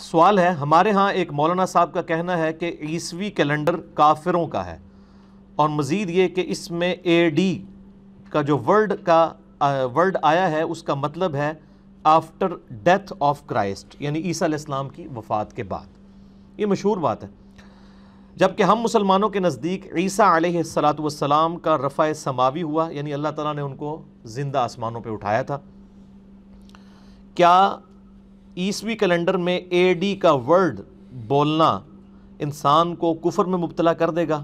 सवाल है हमारे यहाँ एक मौलाना साहब का कहना है कि ईसवी कैलेंडर काफिरों का है और मज़ीद ये कि इसमें ए डी का जो वर्ल्ड का वर्ल्ड आया है उसका मतलब है आफ्टर डेथ ऑफ क्राइस्ट यानी ईसा इस्लाम की वफ़ात के बाद ये मशहूर बात है जबकि हम मुसलमानों के नज़दीक ईसा सलाम का रफ़ा समावी हुआ यानी अल्लाह ताला ने उनको ज़िंदा आसमानों पर उठाया था क्या ईसवी कैलेंडर में ए डी का वर्ड बोलना इंसान को कुफर में मुबतला कर देगा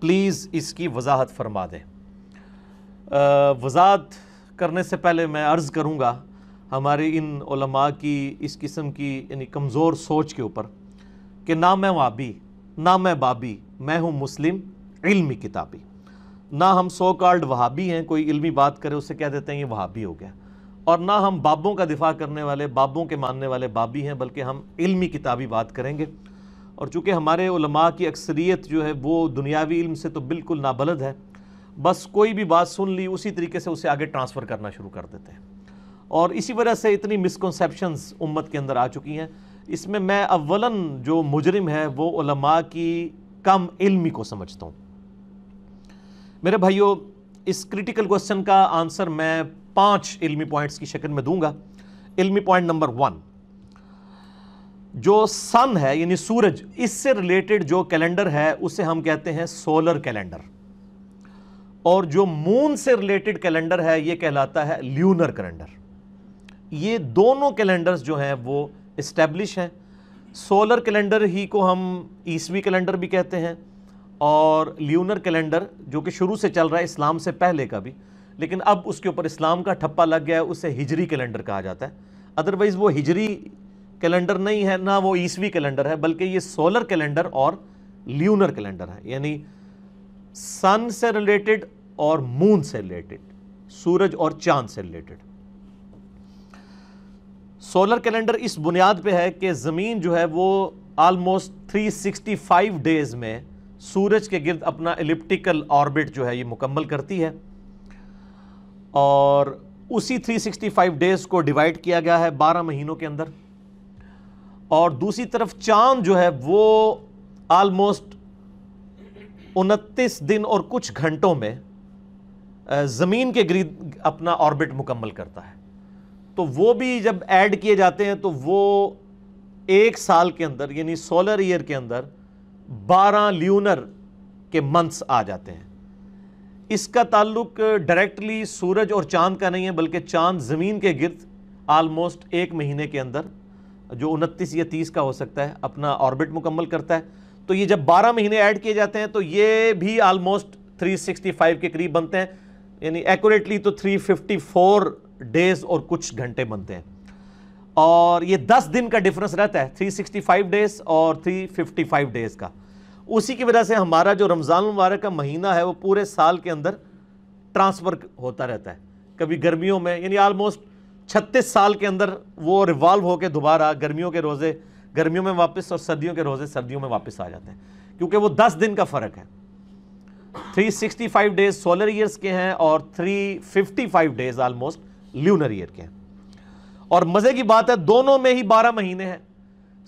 प्लीज़ इसकी वजाहत फरमा दें वजाहत करने से पहले मैं अर्ज़ करूँगा हमारे इन की इस किस्म की यानी कमज़ोर सोच के ऊपर कि ना मैं वाबी ना मैं बाबी मैं हूँ मुस्लिम इल्मी किताबी ना हम सो कार्ड वहाबी हैं कोई इल्मी बात करे उसे कह देते हैं ये वहाबी हो गया और ना हम बाबों का दिफा करने वाले बाबों के मानने वाले बाबी हैं बल्कि हम इल्मी किताबी बात करेंगे और चूँकि हमारे उलमा की अक्सरियत जो है वो दुनियावी इल्म से तो बिल्कुल नाबलद है बस कोई भी बात सुन ली उसी तरीके से उसे आगे ट्रांसफ़र करना शुरू कर देते हैं और इसी वजह से इतनी मिसकनसप्शनस उम्मत के अंदर आ चुकी हैं इसमें मैं अवला जो मुजरिम है वो उलमा की कम इल्मी को समझता हूँ मेरे भाइयों इस क्रिटिकल क्वेश्चन का आंसर मैं पांच इल्मी पॉइंट्स की शक्ल में दूंगा इल्मी पॉइंट नंबर वन जो सन है यानी सूरज इससे रिलेटेड जो कैलेंडर है उसे हम कहते हैं सोलर कैलेंडर और जो मून से रिलेटेड कैलेंडर है ये कहलाता है ल्यूनर कैलेंडर ये दोनों कैलेंडर्स जो हैं वो इस्टेब्लिश हैं सोलर कैलेंडर ही को हम ईसवी कैलेंडर भी कहते हैं और ल्यूनर कैलेंडर जो कि शुरू से चल रहा है इस्लाम से पहले का भी लेकिन अब उसके ऊपर इस्लाम का ठप्पा लग गया है उसे हिजरी कैलेंडर कहा जाता है अदरवाइज़ वो हिजरी कैलेंडर नहीं है ना वो ईसवी कैलेंडर है बल्कि ये सोलर कैलेंडर और ल्यूनर कैलेंडर है यानी सन से रिलेटेड और मून से रिलेटेड सूरज और चांद से रिलेटेड सोलर कैलेंडर इस बुनियाद पे है कि ज़मीन जो है वो आलमोस्ट 365 डेज़ में सूरज के गिर्द अपना इलिप्टिकल ऑर्बिट जो है ये मुकम्मल करती है और उसी 365 डेज़ को डिवाइड किया गया है 12 महीनों के अंदर और दूसरी तरफ चांद जो है वो आलमोस्ट उनतीस दिन और कुछ घंटों में ज़मीन के गिरी अपना ऑर्बिट मुकम्मल करता है तो वो भी जब ऐड किए जाते हैं तो वो एक साल के अंदर यानी सोलर ईयर के अंदर 12 ल्यूनर के मंथ्स आ जाते हैं इसका ताल्लुक डायरेक्टली सूरज और चांद का नहीं है बल्कि चांद ज़मीन के गिर्द आलमोस्ट एक महीने के अंदर जो उनतीस या तीस का हो सकता है अपना ऑर्बिट मुकम्मल करता है तो ये जब बारह महीने ऐड किए जाते हैं तो ये भी आलमोस्ट थ्री सिक्सटी फाइव के करीब बनते हैं यानी एक्यूरेटली तो थ्री फिफ्टी फोर डेज और कुछ घंटे बनते हैं और ये दस दिन का डिफरेंस रहता है थ्री सिक्सटी फाइव डेज और थ्री फिफ्टी फाइव डेज का उसी की वजह से हमारा जो रमज़ान मुबारक का महीना है वो पूरे साल के अंदर ट्रांसफ़र होता रहता है कभी गर्मियों में यानी आलमोस्ट छत्तीस साल के अंदर वो रिवॉल्व होकर दोबारा गर्मियों के रोज़े गर्मियों में वापस और सर्दियों के रोज़े सर्दियों में वापस आ जाते हैं क्योंकि वो दस दिन का फ़र्क है 365 डेज सोलर ईयर्स के हैं और 355 डेज आलमोस्ट ल्यूनर ईयर के हैं और मज़े की बात है दोनों में ही 12 महीने हैं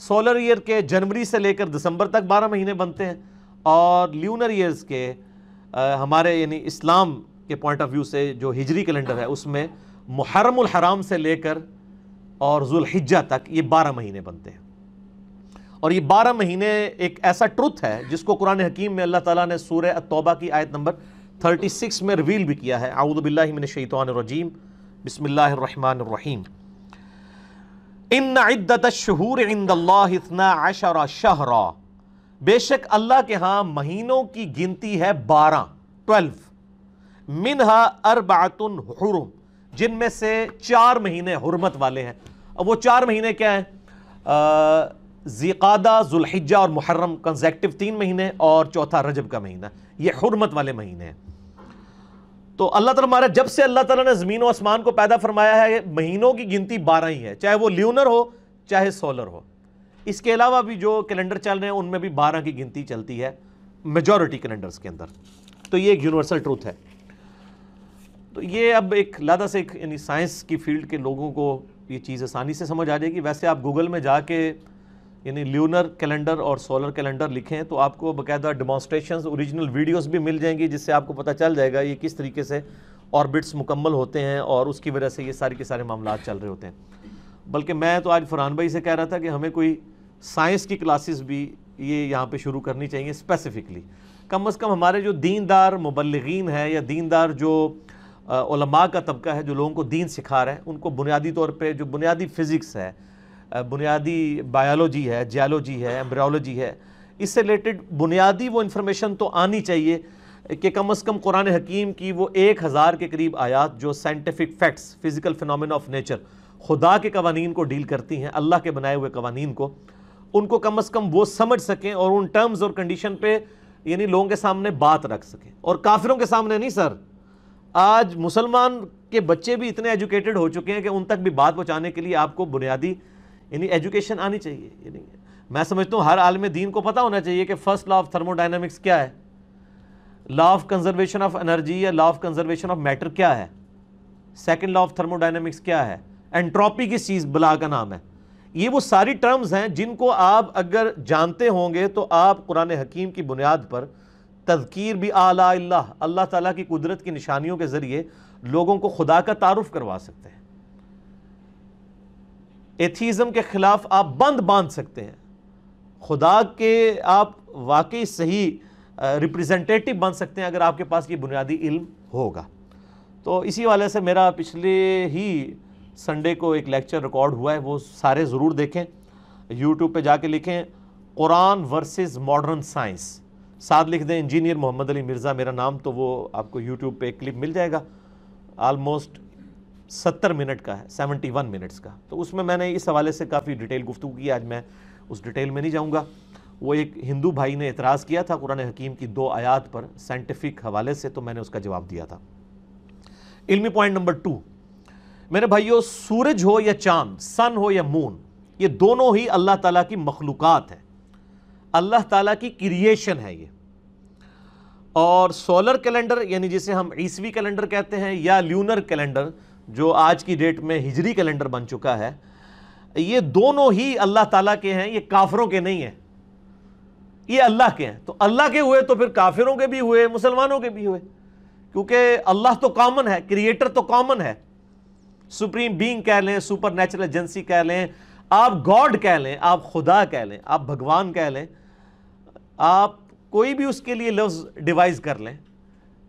सोलर ईयर के जनवरी से लेकर दिसंबर तक 12 महीने बनते हैं और ल्यूनर ईयर्स के आ, हमारे यानी इस्लाम के पॉइंट ऑफ व्यू से जो हिजरी कैलेंडर है उसमें मुहरम हराम से लेकर और ज़ुल्हिजा तक ये 12 महीने बनते हैं और ये 12 महीने एक ऐसा ट्रुथ है जिसको कुरान हकीम में अल्लाह ताला ने सूर्य तौबा की आयत नंबर 36 में रिवील भी किया है आउदबिल्लिमिनशैतरजीम बसमिल्लर रहीम इन शहरा बेशक अल्लाह के यहाँ महीनों की गिनती है बारह ट्वेल्व मिनहा अरबातुन हुरुम जिनमें से चार महीने हरमत वाले हैं अब वो चार महीने क्या हैं ज़िकादा जुल्हिजा और मुहर्रम कंजेक्टिव तीन महीने और चौथा रजब का महीना ये हरमत वाले महीने हैं तो अल्लाह तला मारा जब से अल्लाह तला ने ज़मीन और आसमान को पैदा फरमाया है महीनों की गिनती बारह ही है चाहे वो ल्यूनर हो चाहे सोलर हो इसके अलावा भी जो कैलेंडर चल रहे हैं उनमें भी बारह की गिनती चलती है मेजॉरिटी कैलेंडर्स के अंदर तो ये एक यूनिवर्सल ट्रूथ है तो ये अब एक लादा से एक यानी साइंस की फील्ड के लोगों को ये चीज़ आसानी से समझ आ जाएगी वैसे आप गूगल में जाके यानी ल्यूनर कैलेंडर और सोलर कैलेंडर लिखें तो आपको बाकायदा डिमॉन्स्ट्रेशन ओरिजिनल वीडियोस भी मिल जाएंगी जिससे आपको पता चल जाएगा ये किस तरीके से ऑर्बिट्स मुकम्मल होते हैं और उसकी वजह से ये सारे के सारे मामला चल रहे होते हैं बल्कि मैं तो आज फरहान भाई से कह रहा था कि हमें कोई साइंस की क्लासेस भी ये यहाँ पे शुरू करनी चाहिए स्पेसिफ़िकली कम अज़ कम हमारे जो दीनदार मुबलगिन है या दीनदार जो आ, का तबका है जो लोगों को दीन सिखा रहे हैं उनको बुनियादी तौर पर जो बुनियादी फ़िज़िक्स है बुनियादी बायोलॉजी है जियालॉजी है एम्ब्रियोलॉजी है इससे रिलेटेड बुनियादी वो इन्फॉर्मेशन तो आनी चाहिए कि कम अज़ कम कुरान हकीम की वो एक हज़ार के करीब आयात जो scientific facts physical phenomena of nature खुदा के कवानीन को डील करती हैं अल्लाह के बनाए हुए कवानीन को उनको कम अज़ कम वो समझ सकें और उन टर्म्स और कंडीशन पे यानी लोगों के सामने बात रख सकें और काफिरों के सामने नहीं सर आज मुसलमान के बच्चे भी इतने एजुकेटेड हो चुके हैं कि उन तक भी बात पहुँचाने के लिए आपको बुनियादी यानी एजुकेशन आनी चाहिए ये नहीं है मैं समझता हूँ हर आलम दीन को पता होना चाहिए कि फ़र्स्ट लॉ ऑफ थर्मोडाइनमिक्स क्या है law of conservation of energy या law of conservation of matter क्या है सेकेंड लॉ ऑफ थर्मोडाइनमिक्स क्या है एंट्रोपी किस चीज़ बला का नाम है ये वो सारी टर्म्स हैं जिनको आप अगर जानते होंगे तो आप कुरान हकीम की बुनियाद पर तदकीर भी आला अल्लाह अल्लाह ताला की कुदरत की निशानियों के ज़रिए लोगों को खुदा का तारुफ करवा सकते हैं एथीज़म के ख़िलाफ़ आप बंद बांध सकते हैं खुदा के आप वाकई सही रिप्रेजेंटेटिव बन सकते हैं अगर आपके पास ये बुनियादी इल्म होगा तो इसी वाले से मेरा पिछले ही संडे को एक लेक्चर रिकॉर्ड हुआ है वो सारे ज़रूर देखें यूट्यूब पे जाके लिखें कुरान वर्सेस मॉडर्न साइंस साथ लिख दें इंजीनियर मोहम्मद अली मिर्ज़ा मेरा नाम तो वो आपको यूट्यूब पर एक क्लिप मिल जाएगा आलमोस्ट सत्तर मिनट का है सेवेंटी वन मिनट्स का तो उसमें मैंने इस हवाले से काफ़ी डिटेल गुफ्तु की आज मैं उस डिटेल में नहीं जाऊँगा वो एक हिंदू भाई ने एतराज़ किया था कुरान हकीम की दो आयात पर साइंटिफिक हवाले से तो मैंने उसका जवाब दिया था इल्मी पॉइंट नंबर टू मेरे भाइयों सूरज हो या चांद सन हो या मून ये दोनों ही अल्लाह ताला की मखलूक़ात हैं अल्लाह ताला की क्रिएशन है ये और सोलर कैलेंडर यानी जिसे हम ईसवी कैलेंडर कहते हैं या ल्यूनर कैलेंडर जो आज की डेट में हिजरी कैलेंडर बन चुका है ये दोनों ही अल्लाह ताला के हैं ये काफरों के नहीं हैं ये अल्लाह के हैं तो अल्लाह के हुए तो फिर काफिरों के भी हुए मुसलमानों के भी हुए क्योंकि अल्लाह तो कॉमन है क्रिएटर तो कॉमन है सुप्रीम बींग कह लें सुपर नेचुरल एजेंसी कह लें आप गॉड कह लें आप खुदा कह लें आप भगवान कह लें आप कोई भी उसके लिए लफ्ज़ डिवाइस कर लें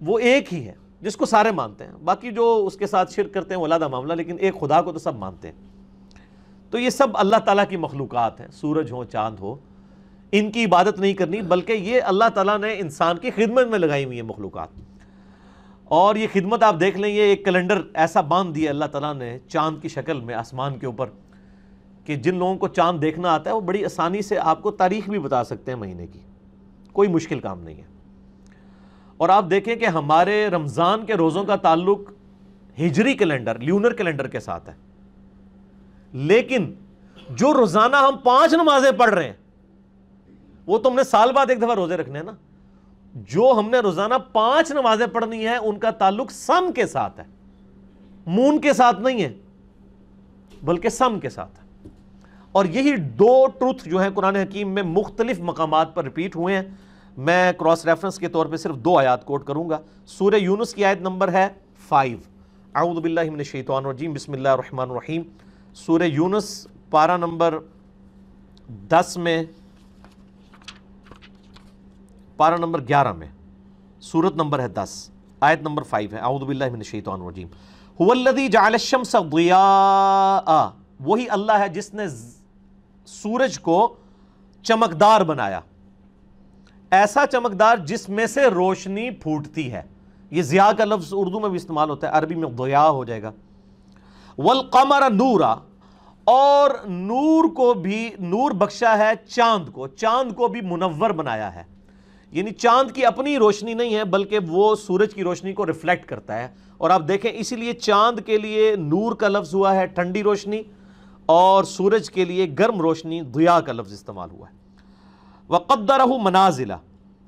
वो एक ही है जिसको सारे मानते हैं बाकी जो उसके साथ शिर करते हैं वो अलहदा मामला लेकिन एक खुदा को तो सब मानते हैं तो ये सब अल्लाह ताला की मखलूक़ हैं सूरज हो चांद हो इनकी इबादत नहीं करनी बल्कि ये अल्लाह ताला ने इंसान की खिदमत में लगाई हुई है मखलूक और ये खिदमत आप देख लें ये एक कैलेंडर ऐसा बांध दिया अल्लाह तला ने चांद की शक्ल में आसमान के ऊपर कि जिन लोगों को चांद देखना आता है वो बड़ी आसानी से आपको तारीख भी बता सकते हैं महीने की कोई मुश्किल काम नहीं है और आप देखें कि हमारे रमज़ान के रोज़ों का ताल्लुक हिजरी कैलेंडर ल्यूनर कैलेंडर के साथ है लेकिन जो रोज़ाना हम पांच नमाजें पढ़ रहे हैं वो तो हमने साल बाद एक दफ़ा रोज़े रखने हैं ना जो हमने रोज़ाना पांच नमाजें पढ़नी है उनका ताल्लुक सम के साथ है मून के साथ नहीं है बल्कि सम के साथ है और यही दो ट्रूथ जो है कुरान हकीम में मुख्तलिफ मकाम पर रिपीट हुए हैं मैं क्रॉस रेफरेंस के तौर पे सिर्फ दो आयात कोट करूंगा सूर्य यूनुस की आयत नंबर है फाइव आउदबिल्लाशैतवानरजीम बसमीम सूर्य यूनुस पारा नंबर दस में पारा नंबर ग्यारह में सूरत नंबर है दस आयत नंबर फाइव है आउदबिल्लाशैतवानरजीम हुवल्लदी जालशम सदिया वही अल्लाह है जिसने सूरज को चमकदार बनाया ऐसा चमकदार जिसमें से रोशनी फूटती है ये ज़िया का लफ्ज़ उर्दू में भी इस्तेमाल होता है अरबी में दया हो जाएगा वल कमर नूरा और नूर को भी नूर बख्शा है चांद को चांद को भी मुनवर बनाया है यानी चांद की अपनी रोशनी नहीं है बल्कि वो सूरज की रोशनी को रिफ्लेक्ट करता है और आप देखें इसीलिए चांद के लिए नूर का लफ्ज़ हुआ है ठंडी रोशनी और सूरज के लिए गर्म रोशनी दुया का लफ्ज़ इस्तेमाल हुआ है वक़दरह मनाजिला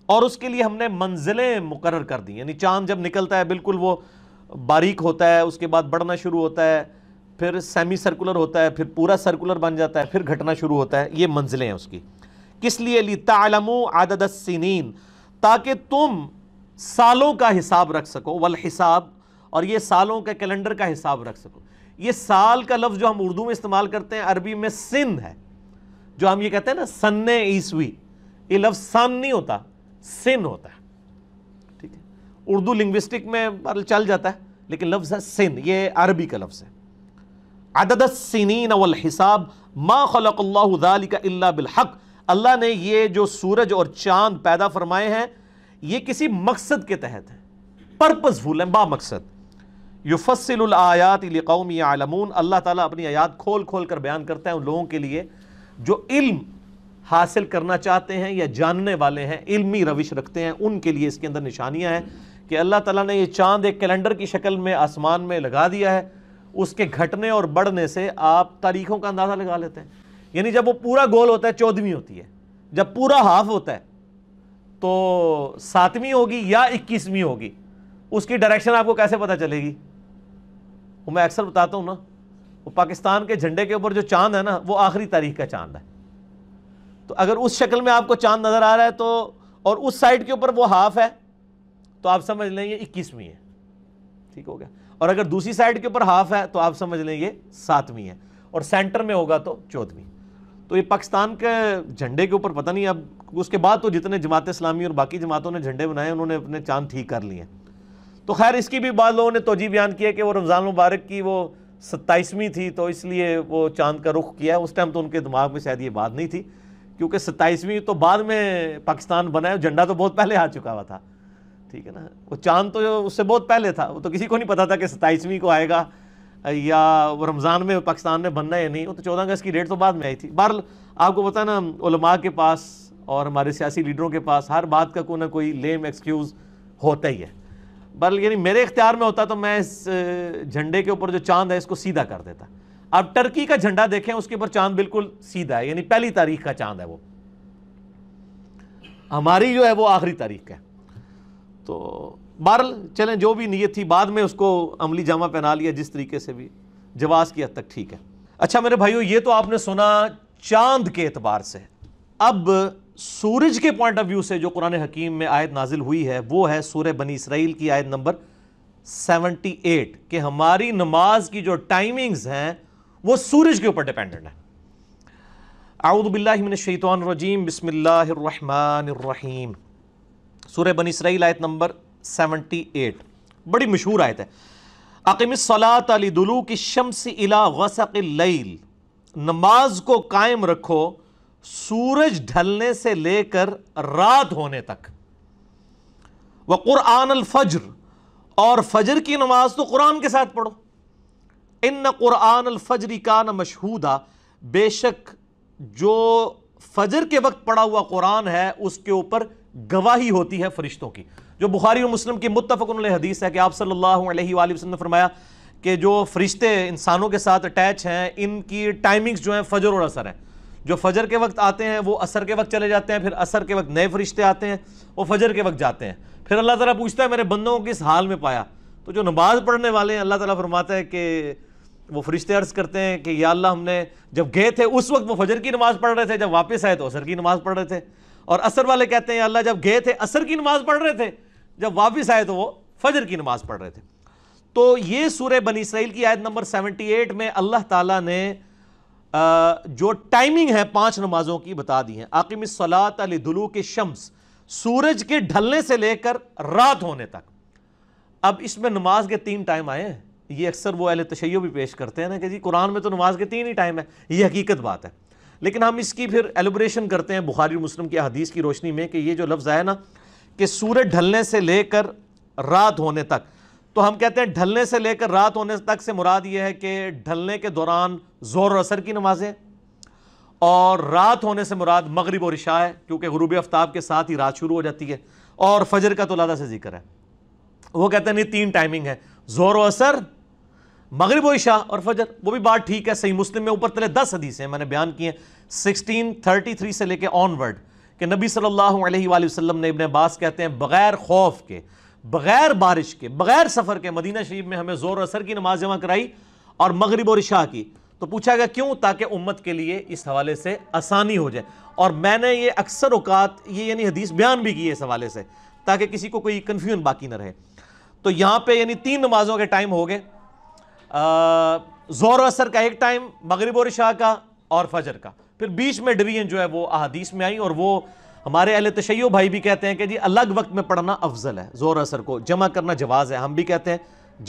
और उसके लिए हमने मंजिलें मुकर कर दी यानी चांद जब निकलता है बिल्कुल वो बारीक होता है उसके बाद बढ़ना शुरू होता है फिर सेमी सर्कुलर होता है फिर पूरा सर्कुलर बन जाता है फिर घटना शुरू होता है ये मंजिलें हैं उसकी किस लिए लितालम आदद सिनीन ताकि तुम सालों का हिसाब रख सको वल हिसाब और ये सालों के कैलेंडर का हिसाब रख सको ये साल का लफ्ज़ जो हम उर्दू में इस्तेमाल करते हैं अरबी में सिन है जो हम ये कहते हैं ना सन्ने ईसवी ये लफ्ज सन नहीं होता सिन होता है ठीक है उर्दू लिंग्विस्टिक में चल जाता है लेकिन लफ्ज है सिन ये अरबी का लफ्ज है अदद सिनीन हिसाब मा खलकल्ला बिलहक अल्लाह ने ये जो सूरज और चांद पैदा फरमाए हैं ये किसी मकसद के तहत है पर्पजफुल है बाकसद मकसद युफसिल आयात लिकौम आलमून अल्लाह ताला अपनी आयात खोल खोल कर बयान करता है उन लोगों के लिए जो इल्म हासिल करना चाहते हैं या जानने वाले हैं इल्मी रविश रखते हैं उनके लिए इसके अंदर निशानियाँ हैं कि अल्लाह ताला ने ये चांद एक कैलेंडर की शक्ल में आसमान में लगा दिया है उसके घटने और बढ़ने से आप तारीखों का अंदाज़ा लगा लेते हैं यानी जब वो पूरा गोल होता है चौदहवीं होती है जब पूरा हाफ होता है तो सातवीं होगी या इक्कीसवीं होगी उसकी डायरेक्शन आपको कैसे पता चलेगी वो मैं अक्सर बताता हूँ ना वो पाकिस्तान के झंडे के ऊपर जो चांद है ना वो आखिरी तारीख का चांद है तो अगर उस शक्ल में आपको चांद नज़र आ रहा है तो और उस साइड के ऊपर वो हाफ है तो आप समझ लें ये इक्कीसवीं है ठीक हो गया और अगर दूसरी साइड के ऊपर हाफ है तो आप समझ लें ये सातवीं है और सेंटर में होगा तो चौदहवीं तो ये पाकिस्तान के झंडे के ऊपर पता नहीं अब उसके बाद तो जितने जमात इस्लामी और बाकी जमातों ने झंडे बनाए उन्होंने अपने चांद ठीक कर लिए तो खैर इसकी भी बाद लोगों ने तोजी बयान किया कि वो रमज़ान मुबारक की वो सत्ताईसवीं थी तो इसलिए वो चांद का रुख किया उस टाइम तो उनके दिमाग में शायद ये बात नहीं थी क्योंकि सत्ताईसवीं तो बाद में पाकिस्तान बना है झंडा तो बहुत पहले आ चुका हुआ था ठीक है ना वो चांद तो उससे बहुत पहले था वो तो किसी को नहीं पता था कि सत्ताईसवीं को आएगा या वो रमज़ान में पाकिस्तान में बनना या नहीं वो तो चौदह अगस्त की डेट तो बाद में आई थी बहर आपको पता ना उलमा के पास और हमारे सियासी लीडरों के पास हर बात का कोई ना कोई लेम एक्सक्यूज़ होता ही है बहर यानी मेरे इख्तियार में होता तो मैं इस झंडे के ऊपर जो चांद है इसको सीधा कर देता अब टर्की का झंडा देखें उसके ऊपर चांद बिल्कुल सीधा है यानी पहली तारीख का चांद है वो हमारी जो है वो आखिरी तारीख है तो बहरल चलें जो भी नीयत थी बाद में उसको अमली जामा पहना लिया जिस तरीके से भी जवाज की हद तक ठीक है अच्छा मेरे भाइयों ये तो आपने सुना चांद के एतबार से अब सूरज के पॉइंट ऑफ व्यू से जो कुरान हकीम में आयत नाजिल हुई है वो है सूर्य बनी इसराइल की आयत नंबर 78 के हमारी नमाज की जो टाइमिंग्स हैं वो सूरज के ऊपर डिपेंडेंट है रजीम बसमीम सूर्य बन इसराइल आयत नंबर 78 बड़ी मशहूर आयत है सलात अली दुलू की शम्स इला वसकिल नमाज को कायम रखो सूरज ढलने से लेकर रात होने तक व कुरान फजर और फजर की नमाज तो कुरान के साथ पढ़ो इन कुरान अलफजरी का न मशहूदा बेशक जो फजर के वक्त पड़ा हुआ कुरान है उसके ऊपर गवाही होती है फरिश्तों की जो बुखारी और मुस्लिम की मुतफ़ हदीस है कि आप सल्लल्लाहु अलैहि वसल्लम ने फरमाया कि जो फरिश्ते इंसानों के साथ अटैच हैं इनकी टाइमिंग्स जो हैं फजर और असर हैं जो फजर के वक्त आते हैं वो असर के वक्त चले जाते हैं फिर असर के वक्त नए फरिश्ते आते हैं वो फजर के वक्त जाते हैं फिर अल्लाह ताला पूछता है मेरे बंदों को किस हाल में पाया तो जो नमाज़ पढ़ने वाले हैं अल्लाह ताला फरमाता है कि वो फरिश्ते अर्ज करते हैं कि या अल्लाह हमने जब गए थे उस वक्त वो फजर की नमाज़ पढ़ रहे थे जब वापस आए तो असर की नमाज़ पढ़ रहे थे और असर वाले कहते हैं अल्लाह जब गए थे असर की नमाज़ पढ़ रहे थे जब वापस आए तो वो फजर की नमाज़ पढ़ रहे थे तो ये सूर्य बनी इसराइल की आयत नंबर सेवेंटी एट में अल्लाह ताला ने जो टाइमिंग है पांच नमाजों की बता दी है आकिम सलात दुलू के शम्स सूरज के ढलने से लेकर रात होने तक अब इसमें नमाज के तीन टाइम आए हैं ये अक्सर वो अहल तशय भी पेश करते हैं ना कि जी कुरान में तो नमाज के तीन ही टाइम है ये हकीकत बात है लेकिन हम इसकी फिर एलोब्रेशन करते हैं बुखारी मुस्लिम की अदीस की रोशनी में कि ये जो लफ्ज़ आया ना कि सूरज ढलने से लेकर रात होने तक तो हम कहते हैं ढलने से लेकर रात होने तक से मुराद ये है कि ढलने के दौरान ज़ोर और असर की नमाज़ें और रात होने से मुराद मगरब और इशा है क्योंकि गरूब आफ्ताब के साथ ही रात शुरू हो जाती है और फजर का तो लादा से जिक्र है वो कहते हैं नहीं तीन टाइमिंग है ज़ोर व असर मगरब व ईशा और फजर वो भी बात ठीक है सही मुस्लिम में ऊपर तले दस हदीसें मैंने बयान किए सिक्सटीन थर्टी थ्री से लेकर ऑनवर्ड कि नबी सल्लल्लाहु अलैहि वसल्लम ने इबन अब्बास कहते हैं बग़ैर खौफ के बग़ैर बारिश के बग़ैर सफ़र के मदीना शरीफ में हमें ज़ोर असर की नमाज जमा कराई और मगरब और इशा की तो पूछा गया क्यों ताकि उम्मत के लिए इस हवाले से आसानी हो जाए और मैंने ये अक्सर अवकात ये यानी हदीस बयान भी की है इस हवाले से ताकि किसी को कोई कन्फ्यूजन बाकी ना रहे तो यहाँ पे यानी तीन नमाजों के टाइम हो गए ज़ोर असर का एक टाइम मगरब और शाह का और फजर का फिर बीच में डिवीजन जो है वो अहादीस में आई और वो हमारे अहल तशै भाई भी कहते हैं कि जी अलग वक्त में पढ़ना अफजल है ज़ोर असर को जमा करना जवाज़ है हम भी कहते हैं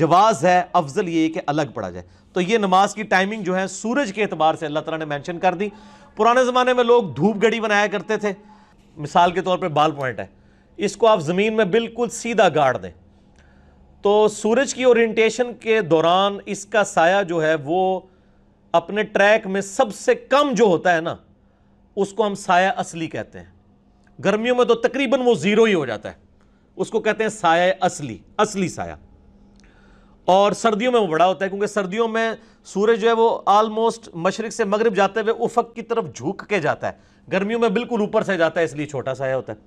जवाज़ है अफजल ये कि अलग पढ़ा जाए तो ये नमाज की टाइमिंग जो है सूरज के अतबार से अल्लाह ताला ने मैंशन कर दी पुराने ज़माने में लोग धूप घड़ी बनाया करते थे मिसाल के तौर पर बाल पॉइंट है इसको आप ज़मीन में बिल्कुल सीधा गाड़ दें तो सूरज की ओरिएंटेशन के दौरान इसका साया जो है वो अपने ट्रैक में सबसे कम जो होता है ना उसको हम साया असली कहते हैं गर्मियों में तो तकरीबन वो ज़ीरो ही हो जाता है उसको कहते हैं साया असली असली साया और सर्दियों में वो बड़ा होता है क्योंकि सर्दियों में सूरज जो है वो आलमोस्ट मशरक से मगरब जाते हुए उफक की तरफ झुक के जाता है गर्मियों में बिल्कुल ऊपर से जाता है इसलिए छोटा साया होता है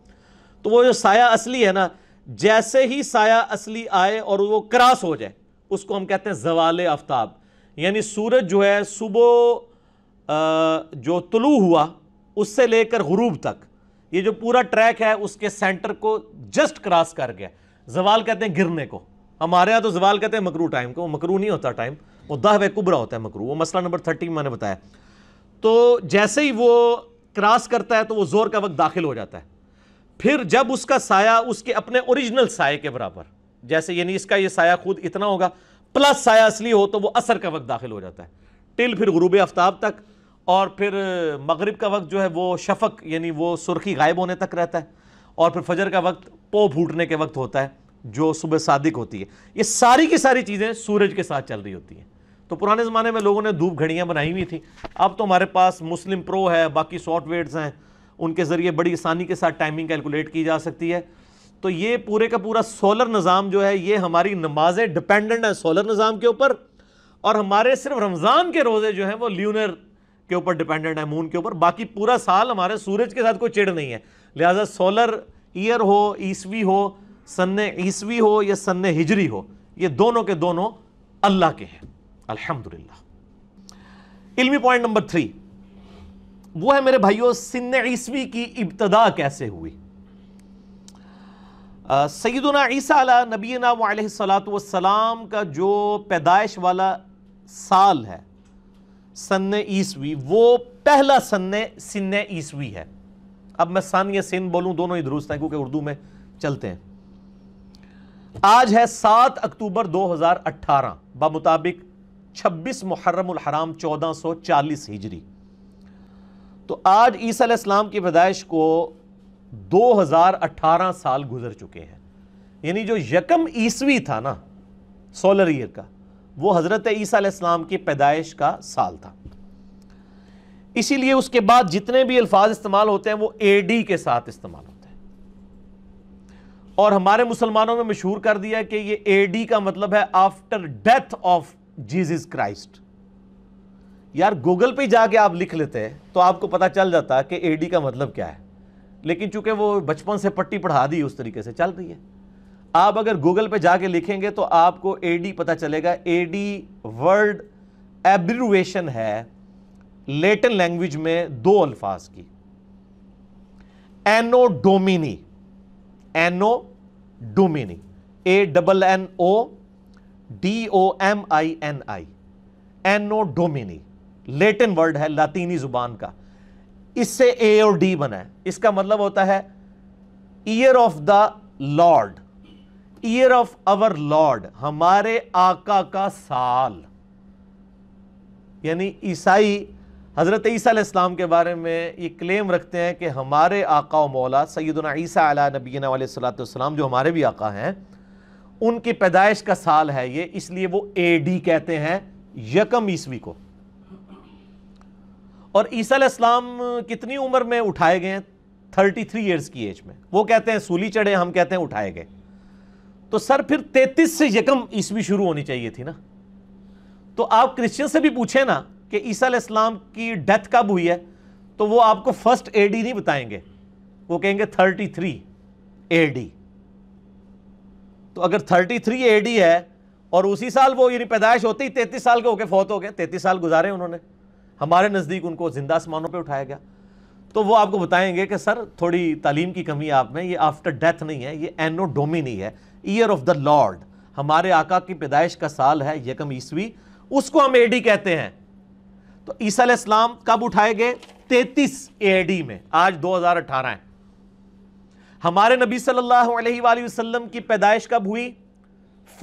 तो वो जो साया असली है ना जैसे ही साया असली आए और वो क्रॉस हो जाए उसको हम कहते हैं जवाल आफ्ताब यानी सूरज जो है सुबह जो तुलू हुआ उससे लेकर गरूब तक ये जो पूरा ट्रैक है उसके सेंटर को जस्ट क्रॉस कर गया जवाल कहते हैं गिरने को हमारे यहाँ तो जवाल कहते हैं मकरू टाइम को मकरू नहीं होता टाइम वो दहवे कुबरा होता है मकरू वो मसला नंबर थर्टी मैंने बताया तो जैसे ही वो क्रॉस करता है तो वो जोर का वक्त दाखिल हो जाता है फिर जब उसका साया उसके अपने ओरिजिनल साय के बराबर जैसे यानी इसका ये साया खुद इतना होगा प्लस साया असली हो तो वो असर का वक्त दाखिल हो जाता है टिल फिर गुरूब आफ्ताब तक और फिर मगरिब का वक्त जो है वो शफक यानी वो सुर्खी गायब होने तक रहता है और फिर फजर का वक्त पो फूटने के वक्त होता है जो सुबह सादिक होती है ये सारी की सारी चीज़ें सूरज के साथ चल रही होती हैं तो पुराने ज़माने में लोगों ने धूप घड़ियाँ बनाई हुई थी अब तो हमारे पास मुस्लिम प्रो है बाकी सॉफ्टवेयर हैं उनके ज़रिए बड़ी आसानी के साथ टाइमिंग कैलकुलेट की जा सकती है तो ये पूरे का पूरा सोलर निज़ाम जो है ये हमारी नमाजें डिपेंडेंट हैं सोलर निज़ाम के ऊपर और हमारे सिर्फ रमज़ान के रोज़े जो हैं वो ल्यूनर के ऊपर डिपेंडेंट है मून के ऊपर बाकी पूरा साल हमारे सूरज के साथ कोई चिड़ नहीं है लिहाजा सोलर ईयर हो ईसवी हो सन ईसवी हो या सन हिजरी हो ये दोनों के दोनों अल्लाह के हैं अल्हम्दुलिल्लाह इल्मी पॉइंट नंबर थ्री वो है मेरे भाइयों सिन ईसवी की इब्तदा कैसे हुई सईदना ईसा नबीना वसलाम का जो पैदाइश वाला साल है सन ईसवी वो पहला सन सिन ईसवी है अब मैं सन या सिन बोलूं दोनों ही दुरुस्त हैं क्योंकि उर्दू में चलते हैं आज है सात अक्टूबर 2018 बमुताबिक छब्बीस मुहर्रम हराम चौदह चालीस हिजरी तो आज ईसीम की पैदाइश को दो हजार 2018 साल गुजर चुके हैं यानी जो यकम ईसवी था ना सोलर ईयर का वो हज़रत ईसीम की पैदाइश का साल था इसीलिए उसके बाद जितने भी अल्फाज इस्तेमाल होते हैं वो ए डी के साथ इस्तेमाल होते हैं और हमारे मुसलमानों में मशहूर कर दिया कि ये ए डी का मतलब है after death of Jesus Christ यार गूगल पे जाके आप लिख लेते तो आपको पता चल जाता कि एडी का मतलब क्या है लेकिन चूंकि वो बचपन से पट्टी पढ़ा दी उस तरीके से चल रही है आप अगर गूगल पे जाके लिखेंगे तो आपको एडी पता चलेगा एडी वर्ड एब्रिवेशन है लेटिन लैंग्वेज में दो अल्फाज की anno domini anno domini A double N O D O M I N I anno domini Latin word है लातीनी जुबान का इससे ए और डी बना है इसका मतलब होता है year of the lord year of our lord हमारे आका का साल यानी ईसाई हज़रत ईसा इस्लाम के बारे में ये क्लेम रखते हैं कि हमारे आका और मौला सैदना ईसा अला नबीना सलाम जो हमारे भी आका हैं उनकी पैदाइश का साल है ये इसलिए वो ए डी कहते हैं यकम ईस्वी को और ईसा इस्लाम कितनी उम्र में उठाए गए थर्टी थ्री ईयर्स की एज में वो कहते हैं सूली चढ़े हम कहते हैं उठाए गए तो सर फिर तैतीस से यकम ईस्वी शुरू होनी चाहिए थी ना तो आप क्रिश्चियन से भी पूछें ना कि ईसा इस्लाम की डेथ कब हुई है तो वो आपको फर्स्ट एडी नहीं बताएंगे वो कहेंगे थर्टी थ्री एडी तो अगर थर्टी थ्री एडी है और उसी साल वो यानी पैदाइश होती ही तैतीस साल के होके फौत हो गए तैतीस साल गुजारे उन्होंने हमारे नज़दीक उनको ज़िंदा आसमानों पर उठाया गया तो वो आपको बताएंगे कि सर थोड़ी तालीम की कमी आप में ये आफ्टर डेथ नहीं है ये एनो डोमिनी है ईयर ऑफ द लॉर्ड हमारे आका की पैदाइश का साल है यकम ईसवी उसको हम एडी कहते हैं तो ईसा इस्लाम कब उठाए गए 33 एडी में आज 2018 है हमारे नबी सल्लल्लाहु अलैहि वसल्लम की पैदाइश कब हुई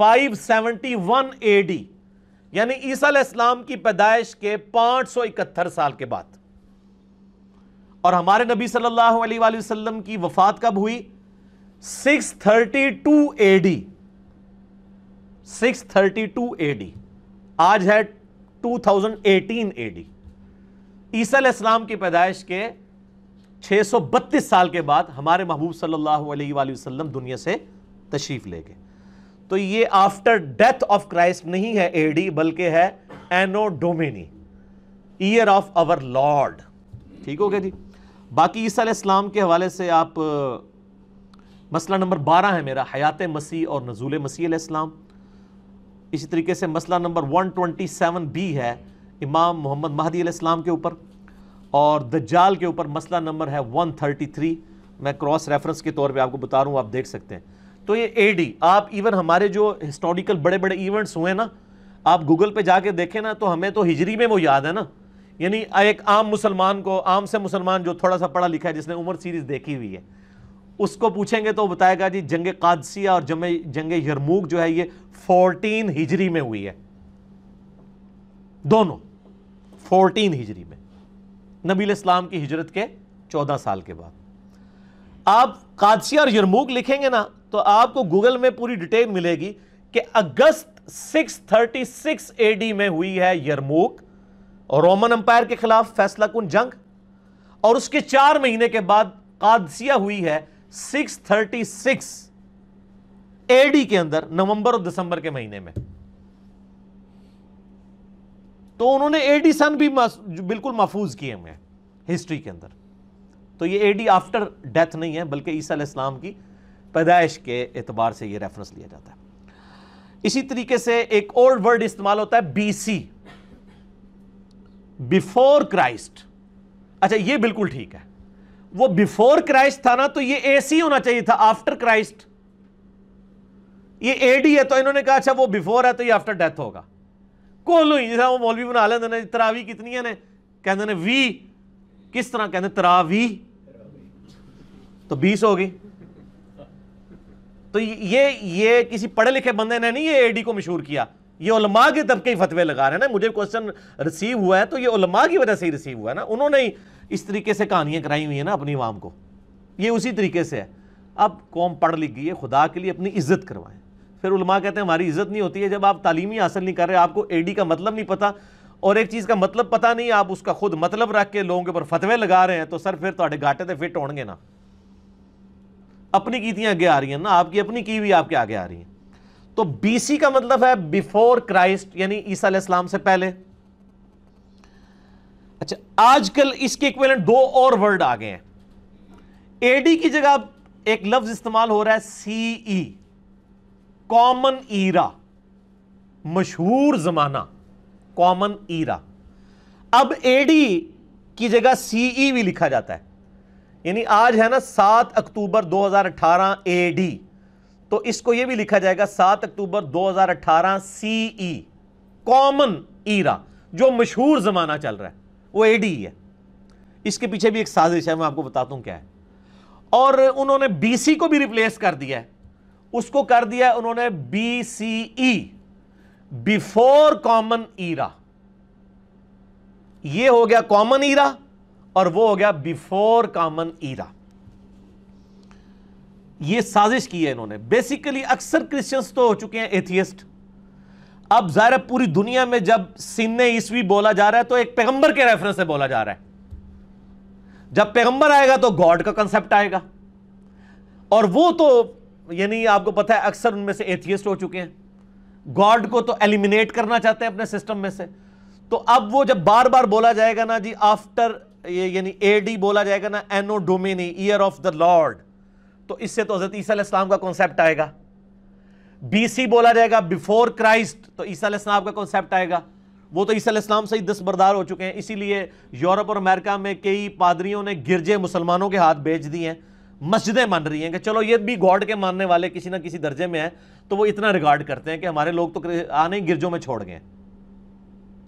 571 एडी यानी ईसा इस्लाम की पैदाइश के पांच सौ इकहत्तर साल के बाद और हमारे नबी सल्लल्लाहु अलैहि वसल्लम की वफात कब हुई 632 thirty two A D six thirty आज है 2018 एडी ईसा इस्लाम की पैदाइश के 632 साल के बाद हमारे महबूब सल्लल्लाहु अलैहि वसल्लम दुनिया से तशरीफ ले गए तो ये आफ्टर डेथ ऑफ क्राइस्ट नहीं है एडी बल्कि है anno domini year of our lord ठीक हो गया जी बाकी ईसा इस्लाम के हवाले से आप मसला नंबर बारह है मेरा हयात मसीह और नजूल मसीह इस्लाम इसी तरीके से मसला number one twenty seven B है इमाम मोहम्मद महदी इस्लाम के ऊपर और दज्जाल के ऊपर मसला नंबर है वन थर्टी थ्री मैं क्रॉस रेफरेंस के तौर पे आपको बता रहा हूँ आप देख सकते हैं तो ये एडी आप इवन हमारे जो हिस्टोरिकल बड़े बड़े इवेंट्स हुए ना आप गूगल पे जाके देखें ना तो हमें तो हिजरी में वो याद है ना यानी एक आम मुसलमान को आम से मुसलमान जो थोड़ा सा पढ़ा लिखा है जिसने उमर सीरीज़ देखी हुई है उसको पूछेंगे तो बताएगा जी जंग कादसिया और जमे जंग यरमूक जो है ये फोर्टीन हिजरी में हुई है दोनों फोर्टीन हिजरी में नबील इस्लाम की हिजरत के चौदह साल के बाद आप कादसिया और यरमूक लिखेंगे ना तो आपको गूगल में पूरी डिटेल मिलेगी कि अगस्त 636 एडी में हुई है यरमूक रोमन अंपायर के खिलाफ फैसला कुन जंग और उसके चार महीने के बाद कादसिया हुई है 636 एडी के अंदर नवंबर और दिसंबर के महीने में तो उन्होंने एडी सन भी बिल्कुल महफूज किए हुए हैं हिस्ट्री के अंदर तो ये एडी आफ्टर डेथ नहीं है बल्कि ईसा इस्लाम की पैदाइश के एतबार से यह रेफरेंस लिया जाता है इसी तरीके से एक ओल्ड वर्ड इस्तेमाल होता है बीसी बिफोर क्राइस्ट अच्छा ये बिल्कुल ठीक है वो बिफोर क्राइस्ट था ना तो ये एसी होना चाहिए था आफ्टर क्राइस्ट ये एडी है तो इन्होंने कहा अच्छा वो बिफोर है तो ये आफ्टर डेथ होगा कोलू जैसा वो मौलवी बना लेते ने तरावी कितनी है ने कहते वी किस तरह कहते तरावी तो बीस हो गई तो ये ये किसी पढ़े लिखे बंदे ने नहीं ये एडी को मशहूर किया ये उलमा के तबके फतवे लगा रहे हैं ना मुझे क्वेश्चन रिसीव हुआ है तो ये उलमा की वजह से ही रिसीव हुआ है ना उन्होंने ही इस तरीके से कहानियाँ कराई हुई है ना अपनी आवाम को ये उसी तरीके से है अब कौम पढ़ लिख गई है खुदा के लिए अपनी इज्जत करवाएं फिर उलमा कहते हैं हमारी इज्जत नहीं होती है जब आप तालीमी हासिल नहीं कर रहे आपको ए का मतलब नहीं पता और एक चीज़ का मतलब पता नहीं आप उसका खुद मतलब रख के लोगों के ऊपर फतवे लगा रहे हैं तो सर फिर तो घाटे तो फिट होने ना अपनी की आगे आ रही हैं ना आपकी अपनी की भी आपके आगे आ रही हैं तो बीसी का मतलब है बिफोर क्राइस्ट यानी ईसा इस्लाम से पहले अच्छा आजकल इसके इक्वेलेंट दो और वर्ड आ गए हैं एडी की जगह एक लफ्ज इस्तेमाल हो रहा है सीई कॉमन ईरा मशहूर जमाना कॉमन ईरा अब एडी की जगह सीई e भी लिखा जाता है यानी आज है ना सात अक्टूबर 2018 एडी तो इसको यह भी लिखा जाएगा सात अक्टूबर 2018 सीई कॉमन ईरा जो मशहूर जमाना चल रहा है वो एडी है इसके पीछे भी एक साजिश है मैं आपको बताता हूं क्या है और उन्होंने बीसी को भी रिप्लेस कर दिया है उसको कर दिया उन्होंने B C E before common era ये हो गया कॉमन ईरा और वो हो गया बिफोर कॉमन ईरा ये साजिश की है इन्होंने बेसिकली अक्सर क्रिश्चियंस तो हो चुके हैं एथियस्ट अब ज़ाहिर पूरी दुनिया में जब सिन्ने ईस्वी बोला जा रहा है तो एक पैगंबर के रेफरेंस से बोला जा रहा है जब पैगंबर आएगा तो गॉड का कंसेप्ट आएगा और वो तो यानी आपको पता है अक्सर उनमें से एथियस्ट हो चुके हैं गॉड को तो एलिमिनेट करना चाहते हैं अपने सिस्टम में से तो अब वो जब बार बार बोला जाएगा ना जी आफ्टर ये यानी ए डी बोला जाएगा ना anno domini year of the lord तो इससे तो हजरत ईसा इस्लाम का कॉन्सेप्ट आएगा बीसी बोला जाएगा बिफोर क्राइस्ट तो ईसा इस्लाम का कॉन्सेप्ट आएगा वो तो ईसा इस्लाम से ही दस्तबरदार हो चुके हैं इसीलिए यूरोप और अमेरिका में कई पादरियों ने गिरजे मुसलमानों के हाथ भेज दिए हैं मस्जिदें मान रही हैं कि चलो ये भी गॉड के मानने वाले किसी ना किसी दर्जे में है तो वो इतना रिगार्ड करते हैं कि हमारे लोग तो आने गिरजों में छोड़ गए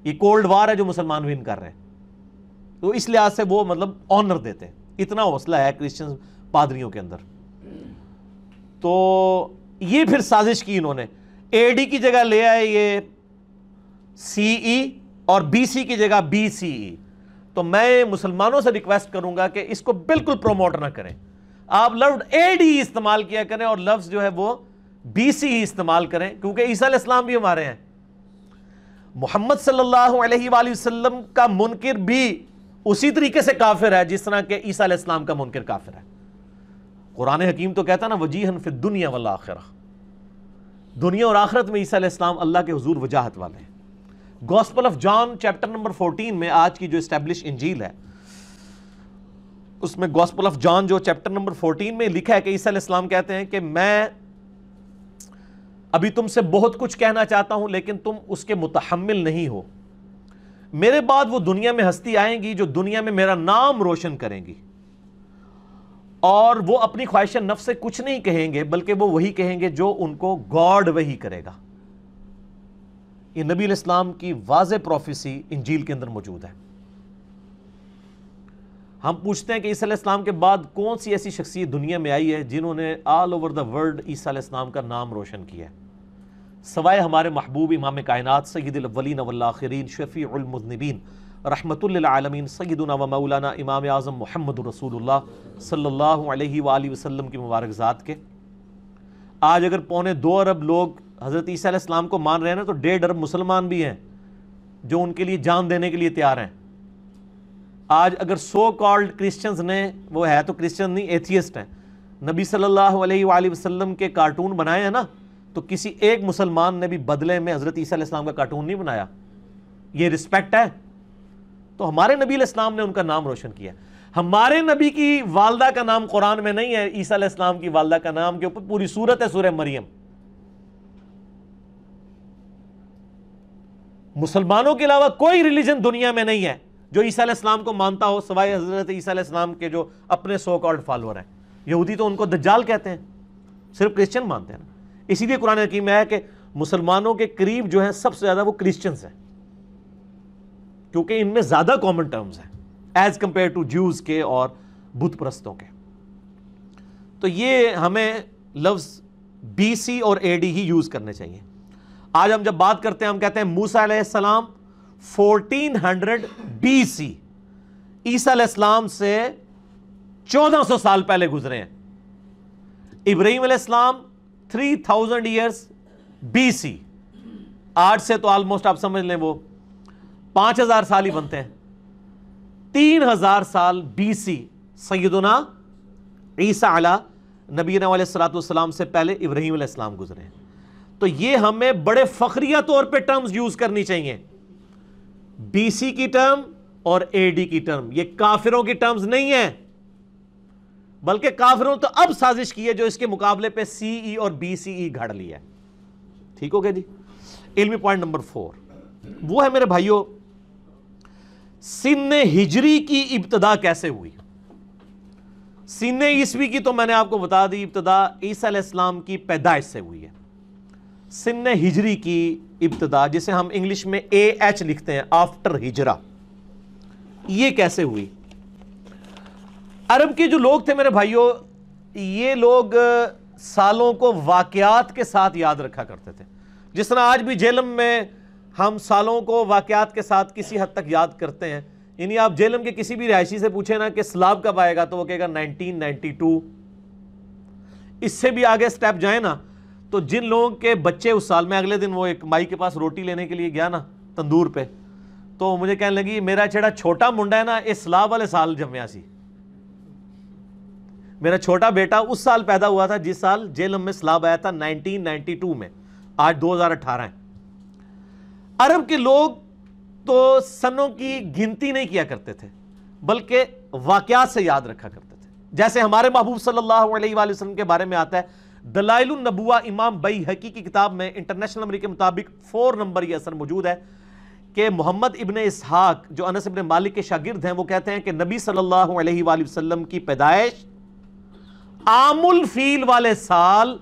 ये कोल्ड वार है जो मुसलमान विन कर रहे हैं तो इस लिहाज से वो मतलब ऑनर देते हैं इतना हौसला है क्रिश्चियन पादरियों के अंदर तो ये फिर साजिश की इन्होंने एडी की जगह ले आए ये सीई e और बीसी की जगह बीसीई e। तो मैं मुसलमानों से रिक्वेस्ट करूंगा कि इसको बिल्कुल प्रमोट ना करें आप लफ्ज एडी इस्तेमाल किया करें और लफ्ज जो है वो e ही इस्तेमाल करें क्योंकि ईसा इस्लाम भी हमारे हैं मोहम्मद सल्लल्लाहु अलैहि वसल्लम का मुनकर भी उसी तरीके से काफिर है जिस तरह के ईसा इस्लाम का मुनकर काफिर है कुरान हकीम तो कहता ना वजीहन फिर दुनिया वाला आखिर दुनिया और आखरत में ईसा इस्लाम अल्लाह के हजूर वजाहत वाले हैं gospel of John chapter number 14 में आज की जो इस्टेब्लिश इंजील है उसमें गॉस्पल ऑफ जॉन जो चैप्टर नंबर 14 में लिखा है कि ईसा इस्लाम कहते हैं कि मैं अभी तुमसे बहुत कुछ कहना चाहता हूं लेकिन तुम उसके मुतहमल नहीं हो मेरे बाद वो दुनिया में हस्ती आएंगी जो दुनिया में मेरा नाम रोशन करेंगी और वो अपनी ख्वाहिश नफ से कुछ नहीं कहेंगे बल्कि वो वही कहेंगे जो उनको गॉड वही करेगा ये नबी इस्लाम की वाज प्रोफेसी इंजील के अंदर मौजूद है हम पूछते हैं कि ईसा इस्लाम के बाद कौन सी ऐसी शख्सियत दुनिया में आई है जिन्होंने ऑल ओवर द वर्ल्ड ईसा इस्लाम का नाम रोशन किया है सवाए हमारे महबूब इमाम कायनत सैदलवलिन वल्लाखरीन शफ़ीमनबीन रहमतुल्लामीन सैदना व मौलाना इमाम आज़म महमद रसूल सल्ला अलैहि की मुबारक ज़ात के आज अगर पौने दो अरब लोग हज़रत ईसीम को मान रहे हैं ना तो डेढ़ अरब मुसलमान भी हैं जो उनके लिए जान देने के लिए तैयार हैं आज अगर सो कॉल्ड क्रिश्चन ने वो है तो क्रिश्चन नहीं एथियस्ट हैं नबी सल्ला वसम के कार्टून बनाए हैं ना तो किसी एक मुसलमान ने भी बदले में हज़रत इस्लाम का कार्टून नहीं बनाया ये रिस्पेक्ट है तो हमारे नबी इस्लाम ने उनका नाम रोशन किया हमारे नबी की वालदा का नाम कुरान में नहीं है ईसा इस्लाम की वालदा का नाम के ऊपर पूरी सूरत है सूर्य मरियम मुसलमानों के अलावा कोई रिलीजन दुनिया में नहीं है जो ईसा इस्लाम को मानता हो सवाई हजरत ईसा इस्लाम के जो अपने सो कॉल्ड फॉलोअर हैं यहूदी तो उनको दज्जाल कहते हैं सिर्फ क्रिश्चियन मानते हैं ना इसीलिए कुरान हकीम है कि मुसलमानों के करीब जो है सबसे ज़्यादा वो क्रिश्चियंस है क्योंकि इनमें ज़्यादा कॉमन टर्म्स हैं एज़ कंपेयर टू जूज़ के और बुत के तो ये हमें लफ्ज़ बी सी और ए डी ही यूज़ करने चाहिए आज हम जब बात करते हैं हम कहते हैं मूसा सलाम 1400 सी ईसा इस्लाम से 1400 साल पहले गुजरे हैं इब्राहिम इस्लाम थ्री थाउजेंड ईयर्स सी आठ से तो ऑलमोस्ट आप समझ लें वो पांच हजार साल ही बनते हैं तीन हजार साल सी सैदुना ईसा अला नबीना सलाम से पहले इब्राहिम इस्लाम गुजरे तो ये हमें बड़े फखरिया तौर पे टर्म्स यूज करनी चाहिए बी सी की टर्म और ए डी की टर्म ये काफिरों की टर्म्स नहीं है बल्कि काफिरों तो अब साजिश की है जो इसके मुकाबले पे सीई e और बीसीई e घड़ लिया है ठीक हो गया जी इलमी पॉइंट नंबर फोर वो है मेरे भाइयों सिन हिजरी की इब्तदा कैसे हुई सिन ईसवी की तो मैंने आपको बता दी इब्तदा ईसा इस्लाम की पैदाइश से हुई है सिन हिजरी की इब्तदा जिसे हम इंग्लिश में ए एच लिखते हैं आफ्टर हिजरा ये कैसे हुई अरब के जो लोग थे मेरे भाइयों ये लोग सालों को वाकयात के साथ याद रखा करते थे जिस तरह आज भी जेलम में हम सालों को वाकयात के साथ किसी हद तक याद करते हैं यानी आप जेलम के किसी भी रिहायशी से पूछे ना कि सलाब कब आएगा तो वो कहेगा 1992 इससे भी आगे स्टेप जाए ना तो जिन लोगों के बच्चे उस साल में अगले दिन वो एक माई के पास रोटी लेने के लिए गया ना तंदूर पे तो मुझे कहने लगी मेरा जेड़ा छोटा मुंडा है ना ये सलाब वाले साल जमया सी मेरा छोटा बेटा उस साल पैदा हुआ था जिस साल जेल में स्लाब आया था 1992 में आज 2018 है अरब के लोग तो सनों की गिनती नहीं किया करते थे बल्कि वाकयात से याद रखा करते थे जैसे हमारे महबूब सल्लल्लाहु अलैहि वसल्लम के बारे में आता है दलाइल नबुआ इमाम बई हकी की किताब में इंटरनेशनल नंबर के मुताबिक फोर नंबर ये असर मौजूद है कि मोहम्मद इबन इसहाक जो अनस इबन मालिक के शागिर्द हैं वो कहते हैं कि नबी सल्लल्लाहु अलैहि वसल्लम की पैदाइश आमुल फील वाले साल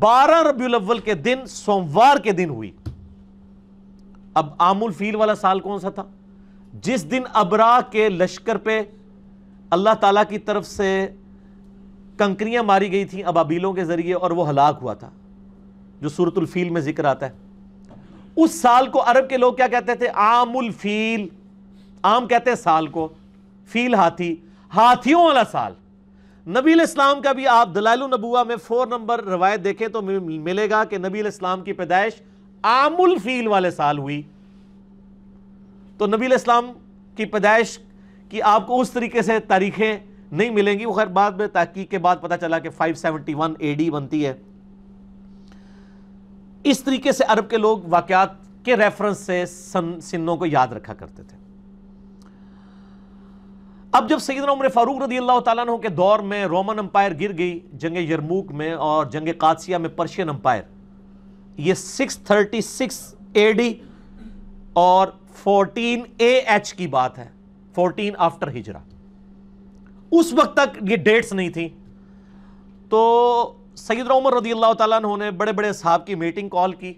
बारह रबी अव्वल के दिन सोमवार के दिन हुई अब आमुल फील वाला साल कौन सा था जिस दिन अबरा के लश्कर पे अल्लाह ताला की तरफ से कंकरियां मारी गई थी अबाबीलों के जरिए और वो हलाक हुआ था जो सूरतुल फील में जिक्र आता है उस साल को अरब के लोग क्या कहते थे आमुल फील आम कहते हैं साल को फील हाथी हाथियों वाला साल नबील इस्लाम का भी आप दलाल नबुआ में फोर नंबर रवायत देखें तो मिलेगा कि नबील इस्लाम की पैदाइश आमुल फील वाले साल हुई तो नबील इस्लाम की पैदाइश की आपको उस तरीके से तारीखें नहीं मिलेंगी वो खैर बाद में तहकीक के बाद पता चला कि 571 डी बनती है इस तरीके से अरब के लोग वाकत के रेफरेंस से सन सिन्नों को याद रखा करते थे अब जब सईद उम्र फारूक रदी अल्लाह तु के दौर में रोमन अम्पायर गिर गई जंग यरमूक में और जंग कादसिया में पर्शियन अम्पायर ये 636 डी और 14 एएच की बात है 14 आफ्टर हिजरा उस वक्त तक ये डेट्स नहीं थी तो सईद उमर रदी अल्लाह तु ने बड़े बड़े साहब की मीटिंग कॉल की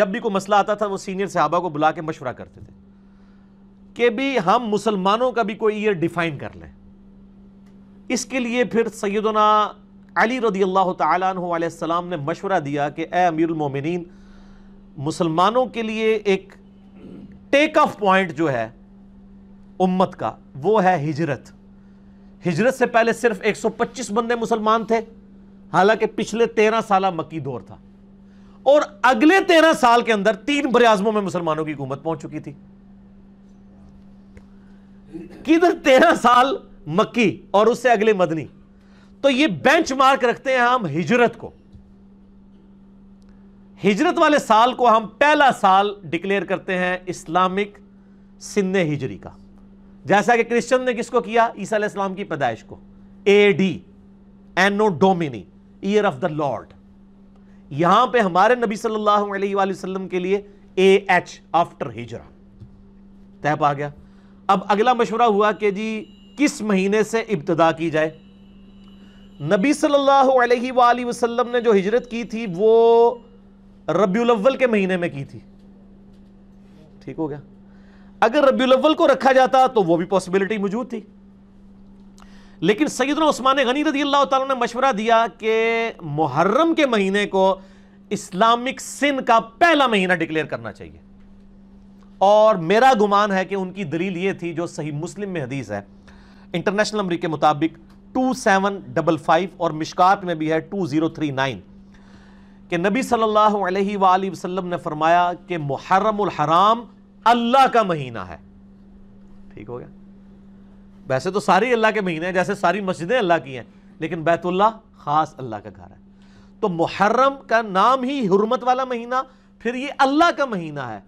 जब भी कोई मसला आता था वो सीनियर साहबा को बुला के मशवरा करते थे कि भी हम मुसलमानों का भी कोई ईयर डिफाइन कर लें इसके लिए फिर सैदना अली रदी अल्लाह तसलाम ने मशवरा दिया कि ए अमीरमिन मुसलमानों के लिए एक टेक ऑफ पॉइंट जो है उम्मत का वो है हिजरत हिजरत से पहले सिर्फ एक सौ पच्चीस बंदे मुसलमान थे हालांकि पिछले तेरह साल मक्की दौर था और अगले तेरह साल के अंदर तीन बराजमों में मुसलमानों की हुकूमत पहुंच चुकी थी किधर तेरह साल मक्की और उससे अगले मदनी तो ये मार्क रखते हैं हम हिजरत को हिजरत वाले साल को हम पहला साल डिक्लेयर करते हैं इस्लामिक सिन्न हिजरी का जैसा कि क्रिश्चियन ने किसको किया ईसा इस्लाम की पैदाइश को A D anno domini year of the lord यहां पे हमारे नबी सल्लल्लाहु अलैहि वसल्लम के लिए ए एच आफ्टर हिजरा तय पा गया अब अगला मशवरा हुआ कि जी किस महीने से इब्तदा की जाए नबी सल्लल्लाहु अलैहि वसल्लम ने जो हिजरत की थी वो रबीउलवल के महीने में की थी ठीक हो गया अगर रबीउलवल को रखा जाता तो वो भी पॉसिबिलिटी मौजूद थी लेकिन सैदन उस्मान गनी रजी अल्लाह ने मशवरा दिया कि मुहर्रम के महीने को इस्लामिक सिन का पहला महीना डिक्लेयर करना चाहिए और मेरा गुमान है कि उनकी दलील ये थी जो सही मुस्लिम में हदीस है इंटरनेशनल नंबर के मुताबिक टू सेवन डबल फाइव और मिशकात में भी है टू ज़ीरो थ्री नाइन कि नबी सल्लल्लाहु अलैहि वसल्लम ने फरमाया कि मुहर्रमुल हराम अल्लाह का महीना है ठीक हो गया वैसे तो सारी अल्लाह के महीने हैं जैसे सारी मस्जिदें अल्लाह की हैं लेकिन बैतुल्ला ख़ास अल्लाह का घर है तो मुहर्रम का नाम ही हरमत वाला महीना फिर ये अल्लाह का महीना है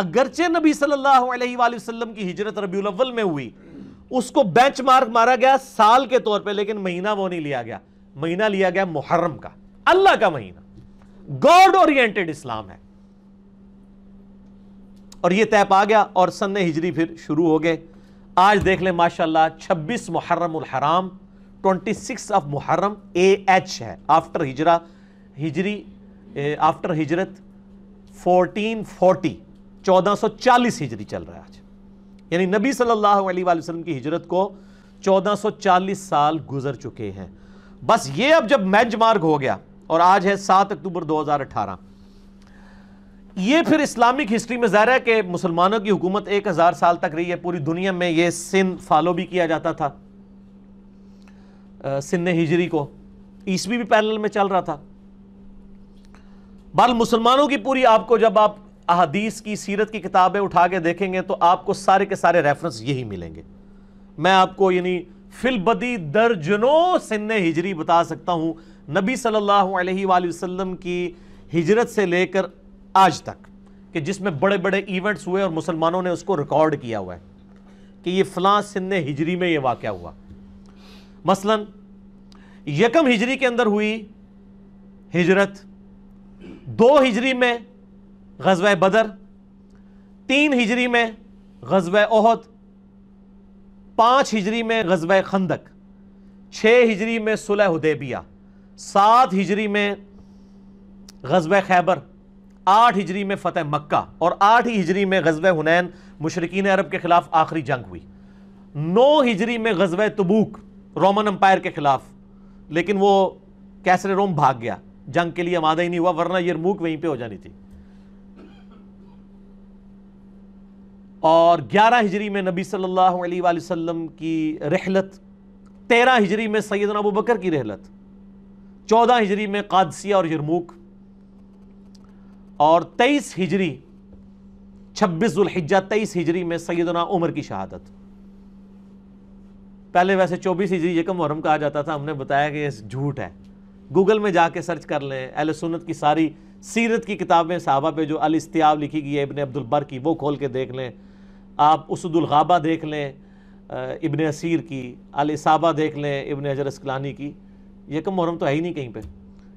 अगरचे नबी सल्लल्लाहु अलैहि वसल्लम की हिजरत रबीउल अव्वल में हुई उसको बेंच मार्क मारा गया साल के तौर पर लेकिन महीना वो नहीं लिया गया महीना लिया गया मुहर्रम का अल्लाह का महीना गॉड ओरिएंटेड इस्लाम है और ये तय पा गया और सन हिजरी फिर शुरू हो गए आज देख लें माशाल्लाह 26 मुहर्रम हराम 26 ऑफ मुहर्रम ए एच है आफ्टर हिजरा हिजरी आफ्टर हिजरत 1440 चौदह सौ चालीस हिजरी चल रहा है आज यानी नबी सल्लल्लाहु अलैहि वसल्लम की हिजरत को चालीस साल गुजर चुके हैं बस ये अब जब मार्ग हो गया और आज है सात अक्टूबर अठारह ये फिर इस्लामिक हिस्ट्री में ज़ाहिर है कि मुसलमानों की हुकूमत एक हज़ार साल तक रही है पूरी दुनिया में ये सिंध फॉलो भी किया जाता था सिंध हिजरी को ईस्वी भी पैरेलल में चल रहा था बाल मुसलमानों की पूरी आपको जब आप अहदीस की सीरत की किताबें उठा के देखेंगे तो आपको सारे के सारे रेफरेंस यही मिलेंगे मैं आपको यानी फिलबदी दर्जनों सिन हिजरी बता सकता हूँ नबी सल्लल्लाहु अलैहि वसल्लम की हिजरत से लेकर आज तक कि जिसमें बड़े बड़े इवेंट्स हुए और मुसलमानों ने उसको रिकॉर्ड किया हुआ है कि ये फलां सिन्न हिजरी में ये वाक़ हुआ मसलन यकम हिजरी के अंदर हुई हिजरत दो हिजरी में गजब बदर तीन हिजरी में गजब ओहद पाँच हिजरी में गजब खंदक छः हिजरी में सुलह हुदैबिया सात हिजरी में गजब खैबर आठ हिजरी में फतेह मक्का और आठ ही हिजरी में गजब हुनैन मशरकिन अरब के ख़िलाफ़ आखिरी जंग हुई नौ हिजरी में गजब तबूक रोमन अम्पायर के ख़िलाफ़ लेकिन वो कैसरे रोम भाग गया जंग के लिए मादा ही नहीं हुआ वरना यरमूक वहीं पर हो जानी थी और 11 हिजरी में नबी सल्लल्लाहु अलैहि वसल्लम की रहलत 13 हिजरी में सैदना अबू बकर की रहलत 14 हिजरी में कादसिया और यरमूक और 23 हिजरी 26 जुल्हिज्जा 23 हिजरी में सैदना उमर की शहादत पहले वैसे 24 हिजरी ये मुहर्रम कहा जाता था हमने बताया कि ये झूठ है गूगल में जाके सर्च कर लें अहल सुन्नत की सारी सीरत की किताबें साहबा पे जो अल इस्तियाब लिखी गई है इबन बर की वो खोल के देख लें आप उसदुलगाबा देख लें इबन असीर की अलसाबा देख लें इबन हजर असलानी की यकम मुहरम तो है ही नहीं कहीं पर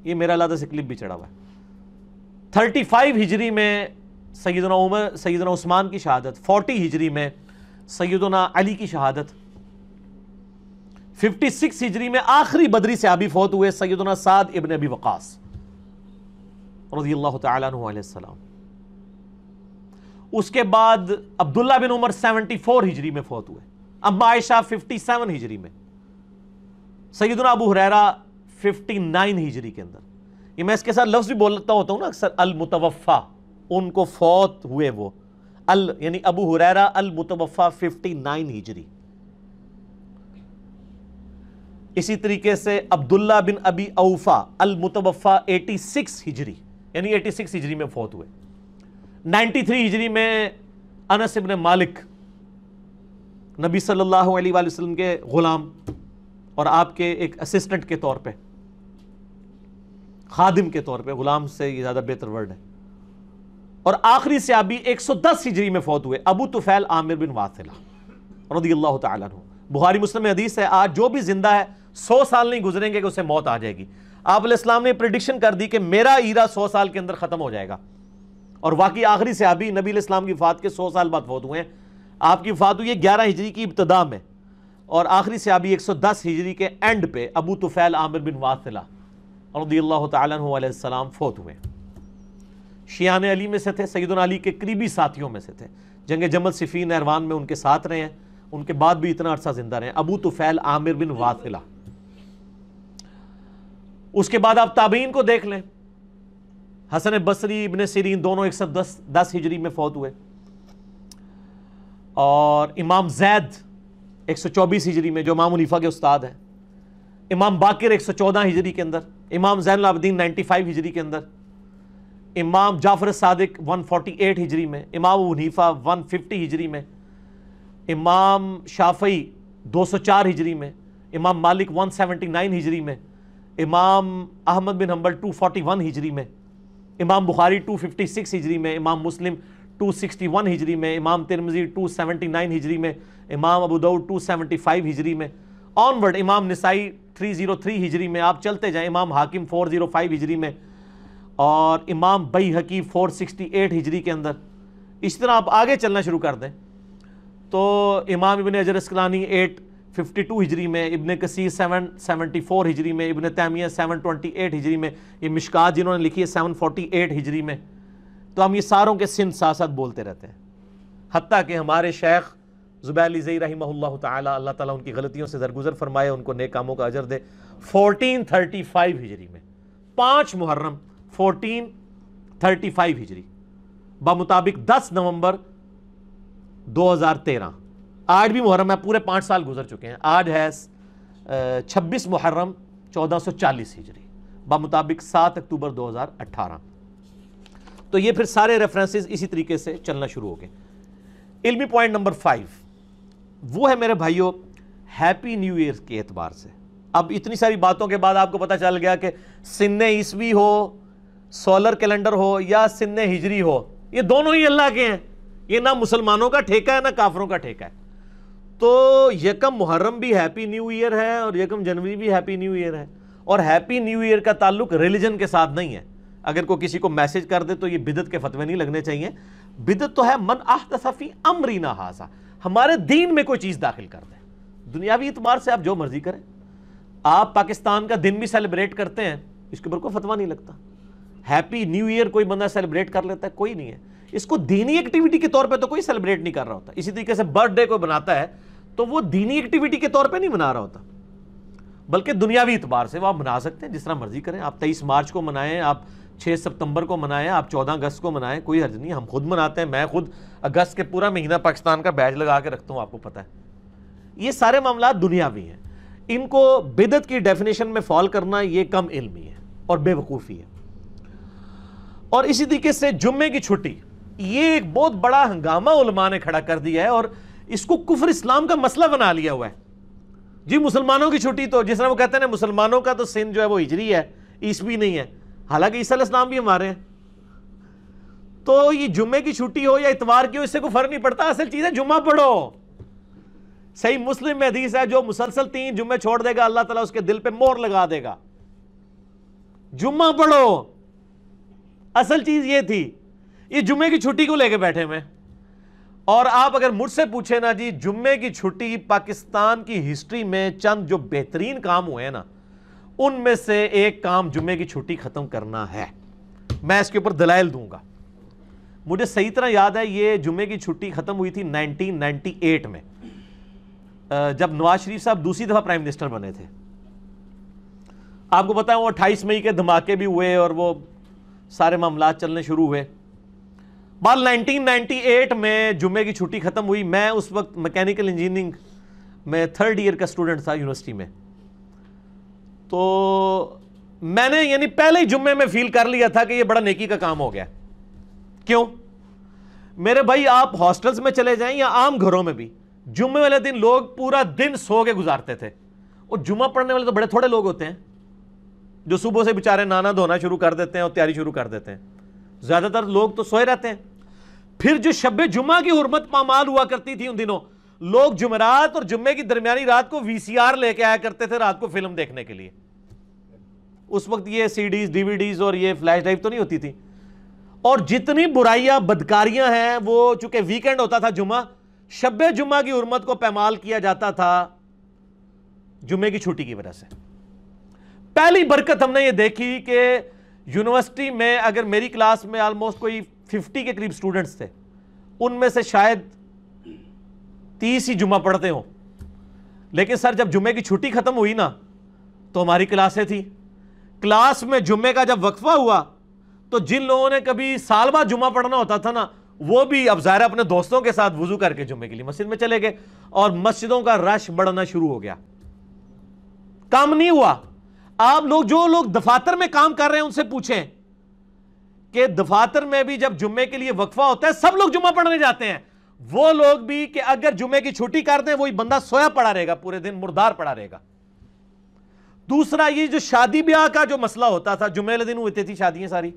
यह मेरा अलादा से क्लिप भी चढ़ा हुआ है थर्टी फाइव हिजरी में सैदना उमर सैदना उस्मान की शहादत फोर्टी हिजरी में सैदना अली की शहादत फिफ्टी सिक्स हिजरी में आखिरी बदरी से आबी फौत हुए सैदना साद इबन अबी वक़ास रजी अल्लाह उसके बाद अब्दुल्ला बिन उमर 74 हिजरी में फौत हुए अम्मा आयशा 57 हिजरी में सईद अबू हुरैरा 59 हिजरी के अंदर ये मैं इसके साथ लफ्ज़ भी बोलता होता हूँ ना अक्सर अल मुतवफ़ा उनको फौत हुए वो अल यानी अबू हुरैरा अल मुतवफ़ा 59 हिजरी इसी तरीके से अब्दुल्ला बिन अबी औफा अल मुतवफ़ा 86 हिजरी यानी 86 हिजरी में फौत हुए 93 थ्री हिजरी में अनस इबन मालिक नबी सल्लल्लाहु अलैहि वसल्लम के ग़ुलाम और आपके एक असिस्टेंट के तौर पे खादिम के तौर पे ग़ुलाम से ये ज़्यादा बेहतर वर्ड है और आखिरी से अभी दस हिजरी में फौत हुए अबू तुफ़ैल आमिर बिन वासिला रदी अल्लाह तु बुहारी मुस्लिम हदीस है आज जो भी ज़िंदा है सौ साल नहीं गुजरेंगे कि उसे मौत आ जाएगी आप ने प्रडिक्शन कर दी कि मेरा ईरा सौ साल के अंदर ख़त्म हो जाएगा और वाकई आखिरी सहाबी नबी इस्लाम की फ़ात के सौ साल बाद फौत हुए हैं आपकी फ़ात हुई है ग्यारह हिजरी की इब्तदा में और आखिरी सहाबी एक सौ दस हिजरी के एंड पे अबू तुफ़ैल आमिर बिन वासिलाम फ़ौत हुए शियान अली में से थे सईद अली के करीबी साथियों में से थे जंग जमल सिफीन नहरवान में उनके साथ रहे हैं उनके बाद भी इतना अर्सा जिंदा रहे अबू तुफ़ैल आमिर बिन वासिला उसके बाद आप ताबीन को देख लें हसन बसरी इबन सरीन दोनों एक सौ दस दस हिजरी में फ़ौत हुए और इमाम जैद एक सौ चौबीस हिजरी में जो इमाम हनीफा के उस्ताद हैं इमाम बाकिर एक सौ चौदह हिजरी के अंदर इमाम जैनलाबद्दीन नाइन्टी फाइव हिजरी के अंदर इमाम जाफर सादिक वन फोटी एट हिजरी में इमाम हनीफा वन फिफ्टी हिजरी में इमाम शाफई दो सौ चार हिजरी में इमाम मालिक वन सेवेंटी नाइन हिजरी में इमाम अहमद बिन हम्बल टू फोटी वन हिजरी में इमाम बुखारी 256 हिजरी में इमाम मुस्लिम 261 हिजरी में इमाम तिरमजी 279 हिजरी में इमाम सेवेंटी 275 हिजरी में ऑनवर्ड इमाम नसाई 303 हिजरी में आप चलते जाएं इमाम हाकिम 405 हिजरी में और इमाम बई हकी एट हिजरी के अंदर इस तरह आप आगे चलना शुरू कर दें तो इमाम इबन अजर असकलानी एट फिफ्टी टू हिजरी में इबन कसीर सेवन फोर हिजरी में इबन तैमिया सेवन एट हिजरी में ये मिशकात जिन्होंने लिखी है सेवन फोर्टी एट हिजरी में तो हम ये सारों के सिंध साथ साथ बोलते रहते हैं हती कि हमारे शेख ज़ुबैली ज़ई रही ताला अल्लाह ताला उनकी गलतियों से दरगुजर फरमाए उनको नेक कामों का अजर दे 1435 थर्टी फाइव हिजरी में पाँच मुहर्रम 1435 थर्टी फाइव हिजरी बामुताबिक दस नवंबर दो हज़ार तेरह आज भी मुहर्रम है पूरे पाँच साल गुजर चुके हैं आज है छब्बीस मुहर्रम चौदह सौ चालीस हिजरी बामुताबिक सात अक्टूबर दो हजार अट्ठारह तो ये फिर सारे रेफरेंसेस इसी तरीके से चलना शुरू हो गए इल्मी पॉइंट नंबर फाइव वो है मेरे भाइयों हैप्पी न्यू ईयर के एतबार से अब इतनी सारी बातों के बाद आपको पता चल गया कि सिन्ने ईस्वी हो सोलर कैलेंडर हो या सिन्ने हिजरी हो ये दोनों ही अल्लाह के हैं ये ना मुसलमानों का ठेका है ना काफरों का ठेका है तो यकम मुहर्रम भी हैप्पी न्यू ईयर है और यकम जनवरी भी हैप्पी न्यू ईयर है और हैप्पी न्यू ईयर का ताल्लुक रिलीजन के साथ नहीं है अगर कोई किसी को मैसेज कर दे तो ये बिदत के फतवे नहीं लगने चाहिए बिदत तो है मन आहतसाफी अमरीना हासा हमारे दीन में कोई चीज़ दाखिल कर दे दुनियावी एतबार से आप जो मर्जी करें आप पाकिस्तान का दिन भी सेलिब्रेट करते हैं इसके ऊपर कोई फतवा नहीं लगता हैप्पी न्यू ईयर कोई बंदा सेलिब्रेट कर लेता है कोई नहीं है इसको दीनी एक्टिविटी के तौर पे तो कोई सेलिब्रेट नहीं कर रहा होता इसी तरीके से बर्थडे कोई बनाता है तो वो दीनी एक्टिविटी के तौर पे नहीं मना रहा होता बल्कि दुनियावी इतबार से वो आप मना सकते हैं जिस तरह मर्जी करें आप 23 मार्च को मनाएं आप 6 सितंबर को मनाएं आप 14 अगस्त को मनाएं कोई हर्ज नहीं हम खुद मनाते हैं मैं खुद अगस्त के पूरा महीना पाकिस्तान का बैज लगा के रखता हूँ आपको पता है ये सारे मामला दुनियावी हैं इनको बिदत की डेफिनेशन में फॉल करना ये कम इल्मी है और बेवकूफ़ी है और इसी तरीके से जुम्मे की छुट्टी ये एक बहुत बड़ा हंगामा उलमा ने खड़ा कर दिया है और इसको कुफर इस्लाम का मसला बना लिया हुआ है जी मुसलमानों की छुट्टी तो जिस तरह वो कहते हैं ना मुसलमानों का तो सिंध जो है वो हिजरी है ईसवी नहीं है हालांकि ईसीम भी हमारे हैं तो ये जुम्मे की छुट्टी हो या इतवार की हो इससे कोई फर्क नहीं पड़ता असल चीज़ है जुम्मा पढ़ो सही मुस्लिम में हदीस है जो मुसलसल तीन जुम्मे छोड़ देगा अल्लाह ताला उसके दिल पे मोर लगा देगा जुम्मा पढ़ो असल चीज़ ये थी ये जुम्मे की छुट्टी को लेके बैठे मैं और आप अगर मुझसे पूछे ना जी जुम्मे की छुट्टी पाकिस्तान की हिस्ट्री में चंद जो बेहतरीन काम हुए हैं ना उनमें से एक काम जुम्मे की छुट्टी ख़त्म करना है मैं इसके ऊपर दलाइल दूंगा मुझे सही तरह याद है ये जुम्मे की छुट्टी ख़त्म हुई थी 1998 में जब नवाज शरीफ साहब दूसरी दफ़ा प्राइम मिनिस्टर बने थे आपको पता है वो अट्ठाईस मई के धमाके भी हुए और वो सारे मामला चलने शुरू हुए बाल 1998 में जुमे की छुट्टी ख़त्म हुई मैं उस वक्त मैकेनिकल इंजीनियरिंग में थर्ड ईयर का स्टूडेंट था यूनिवर्सिटी में तो मैंने यानी पहले ही जुम्मे में फील कर लिया था कि ये बड़ा नेकी का काम हो गया क्यों मेरे भाई आप हॉस्टल्स में चले जाएं या आम घरों में भी जुम्मे वाले दिन लोग पूरा दिन सो के गुजारते थे और जुम्मा पढ़ने वाले तो बड़े थोड़े लोग होते हैं जो सुबह से बेचारे नाना धोना शुरू कर देते हैं और तैयारी शुरू कर देते हैं ज़्यादातर लोग तो सोए रहते हैं फिर जो शब जुमा की हरमत पामाल हुआ करती थी उन दिनों लोग जुमेरात और जुम्मे की दरमियानी रात को वीसीआर लेके आया करते थे रात को फिल्म देखने के लिए उस वक्त ये सीडीज डीवीडीज और ये फ्लैश ड्राइव तो नहीं होती थी और जितनी बुराइयां बदकारियां हैं वो चूंकि वीकेंड होता था जुमा शब जुमा की उर्मत को पैमाल किया जाता था जुम्मे की छुट्टी की वजह से पहली बरकत हमने ये देखी कि यूनिवर्सिटी में अगर मेरी क्लास में ऑलमोस्ट कोई फिफ्टी के करीब स्टूडेंट्स थे उनमें से शायद तीस ही जुमा पढ़ते हों लेकिन सर जब जुमे की छुट्टी ख़त्म हुई ना तो हमारी क्लासें थी क्लास में जुम्मे का जब वक्फा हुआ तो जिन लोगों ने कभी साल बाद जुमा पढ़ना होता था ना वो भी अब ज़ाहिर अपने दोस्तों के साथ वजू करके जुम्मे के लिए मस्जिद में चले गए और मस्जिदों का रश बढ़ना शुरू हो गया काम नहीं हुआ आप लोग जो लोग दफातर में काम कर रहे हैं उनसे पूछें कि दफातर में भी जब जुम्मे के लिए वक्फा होता है सब लोग जुम्मा पढ़ने जाते हैं वो लोग भी कि अगर जुम्मे की छुट्टी कर दें वही बंदा सोया पड़ा रहेगा पूरे दिन मुर्दार पड़ा रहेगा दूसरा ये जो शादी ब्याह का जो मसला होता था जुम्मे वाले दिन होती थी शादियां सारी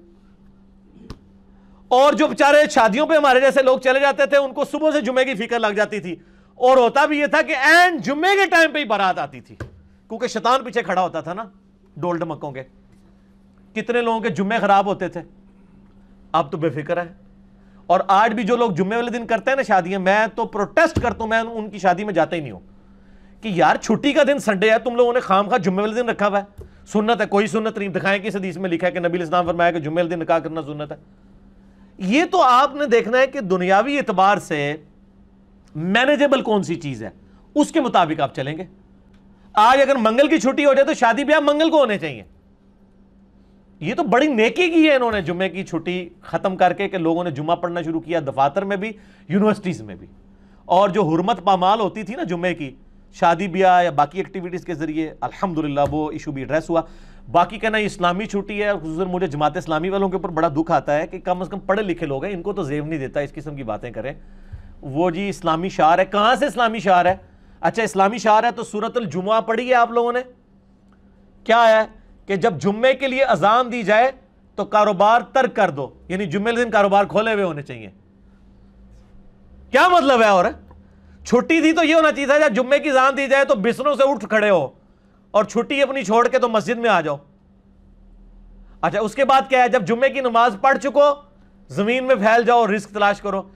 और जो बेचारे शादियों पे हमारे जैसे लोग चले जाते थे उनको सुबह से जुम्मे की फिक्र लग जाती थी और होता भी ये था कि एन जुम्मे के टाइम पे ही बारात आती थी क्योंकि शैतान पीछे खड़ा होता था ना डोल डमकों के कितने लोगों के जुम्मे खराब होते थे आप तो बेफिक्र हैं और आज भी जो लोग जुम्मे वाले दिन करते हैं ना शादियां मैं तो प्रोटेस्ट करता हूं मैं उनकी शादी में जाता ही नहीं हूं कि यार छुट्टी का दिन संडे है तुम लोगों ने खाम खा जुम्मे वाले दिन रखा हुआ है सुन्नत है कोई सुन्नत नहीं दिखाएं कि हदीस में लिखा है कि नबी इस्लाम फरमाया कि जुम्मे वाले दिन निकाह करना सुन्नत है ये तो आपने देखना है कि दुनियावी एतबार से मैनेजेबल कौन सी चीज़ है उसके मुताबिक आप चलेंगे आज अगर मंगल की छुट्टी हो जाए तो शादी ब्याह मंगल को होने चाहिए ये तो बड़ी नेकी की है इन्होंने जुमे की छुट्टी ख़त्म करके कि लोगों ने जुम्मा पढ़ना शुरू किया दफातर में भी यूनिवर्सिटीज़ में भी और जो हरमत पामाल होती थी ना जुम्मे की शादी ब्याह या बाकी एक्टिविटीज़ के ज़रिए अल्हम्दुलिल्लाह वो इशू भी एड्रेस हुआ बाकी कहना इस्लामी छुट्टी है खूस मुझे जमात इस्लामी वालों के ऊपर बड़ा दुख आता है कि कम अज़ कम पढ़े लिखे लोग हैं इनको तो जेब नहीं देता इस किस्म की बातें करें वो जी इस्लामी शार है कहाँ से इस्लामी शार है अच्छा इस्लामी शार है तो सूरत जुमा पढ़ी है आप लोगों ने क्या है कि जब जुम्मे के लिए अजान दी जाए तो कारोबार तर्क कर दो यानी जुम्मे दिन कारोबार खोले हुए होने चाहिए क्या मतलब है और छुट्टी थी तो यह होना चाहिए जब जुम्मे की जान दी जाए तो बिस्तरों से उठ खड़े हो और छुट्टी अपनी छोड़ के तो मस्जिद में आ जाओ अच्छा उसके बाद क्या है जब जुम्मे की नमाज पढ़ चुको जमीन में फैल जाओ रिस्क तलाश करो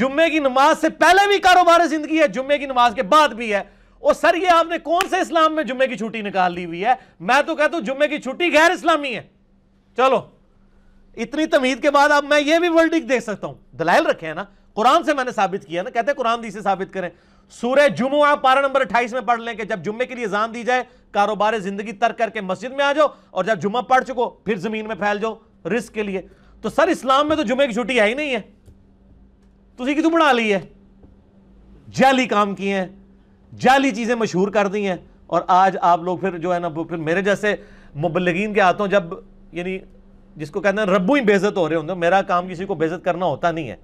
जुम्मे की नमाज से पहले भी कारोबार जिंदगी है जुम्मे की नमाज के बाद भी है ओ सर ये आपने कौन से इस्लाम में जुम्मे की छुट्टी निकाल ली हुई है मैं तो कहता हूं जुम्मे की छुट्टी गैर इस्लामी है चलो इतनी तमीद के बाद अब मैं ये भी वर्ल्ड देख सकता हूं दलाइल रखे हैं ना कुरान से मैंने साबित किया ना कहते कुरान दी से साबित करें सूर्य जुमुआ पारा नंबर अट्ठाईस में पढ़ लें कि जब जुम्मे के लिए जान दी जाए कारोबार जिंदगी तर्क करके मस्जिद में आ जाओ और जब जुम्मा पढ़ चुको फिर जमीन में फैल जाओ रिस्क के लिए तो सर इस्लाम में तो जुम्मे की छुट्टी है ही नहीं है तुझे कितु बढ़ा बना ली है जैली काम किए हैं जाली चीज़ें मशहूर कर दी हैं और आज आप लोग फिर जो है ना फिर मेरे जैसे मुबलगिन के हाथों जब यानी जिसको कहते हैं रब्बू ही बेजत हो रहे होंगे मेरा काम किसी को बेजत करना होता नहीं है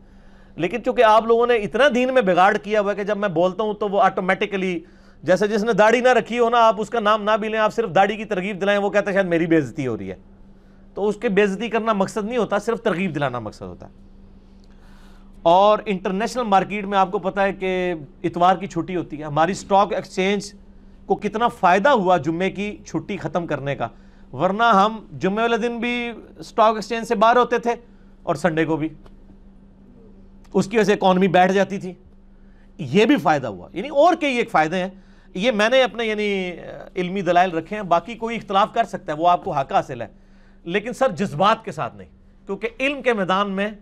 लेकिन चूंकि आप लोगों ने इतना दीन में बिगाड़ किया हुआ है कि जब मैं बोलता हूँ तो वो ऑटोमेटिकली जैसे जिसने दाढ़ी ना रखी हो ना आप उसका नाम ना भी लें आप सिर्फ दाढ़ी की तरगीब दिलाएं वो कहते हैं शायद मेरी बेजती हो रही है तो उसके बेजती करना मकसद नहीं होता सिर्फ तरगीब दिलाना मकसद होता है और इंटरनेशनल मार्केट में आपको पता है कि इतवार की छुट्टी होती है हमारी स्टॉक एक्सचेंज को कितना फ़ायदा हुआ जुम्मे की छुट्टी ख़त्म करने का वरना हम जुम्मे वाले दिन भी स्टॉक एक्सचेंज से बाहर होते थे और संडे को भी उसकी वजह से इकॉनमी बैठ जाती थी ये भी फ़ायदा हुआ यानी और कई एक फ़ायदे हैं ये मैंने अपने यानी इल्मी दलाइल रखे हैं बाकी कोई इख्तलाफ कर सकता है वो आपको हाका हासिल है लेकिन सर जज्बात के साथ नहीं क्योंकि इल्म के मैदान में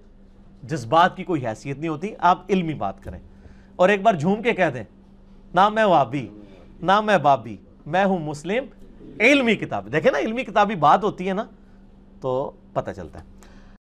जज्बात की कोई हैसियत नहीं होती आप इल्मी बात करें और एक बार झूम के कह दें ना मैं वाबी ना मैं बाबी मैं हूँ मुस्लिम इल्मी किताब देखें ना इल्मी किताबी बात होती है ना तो पता चलता है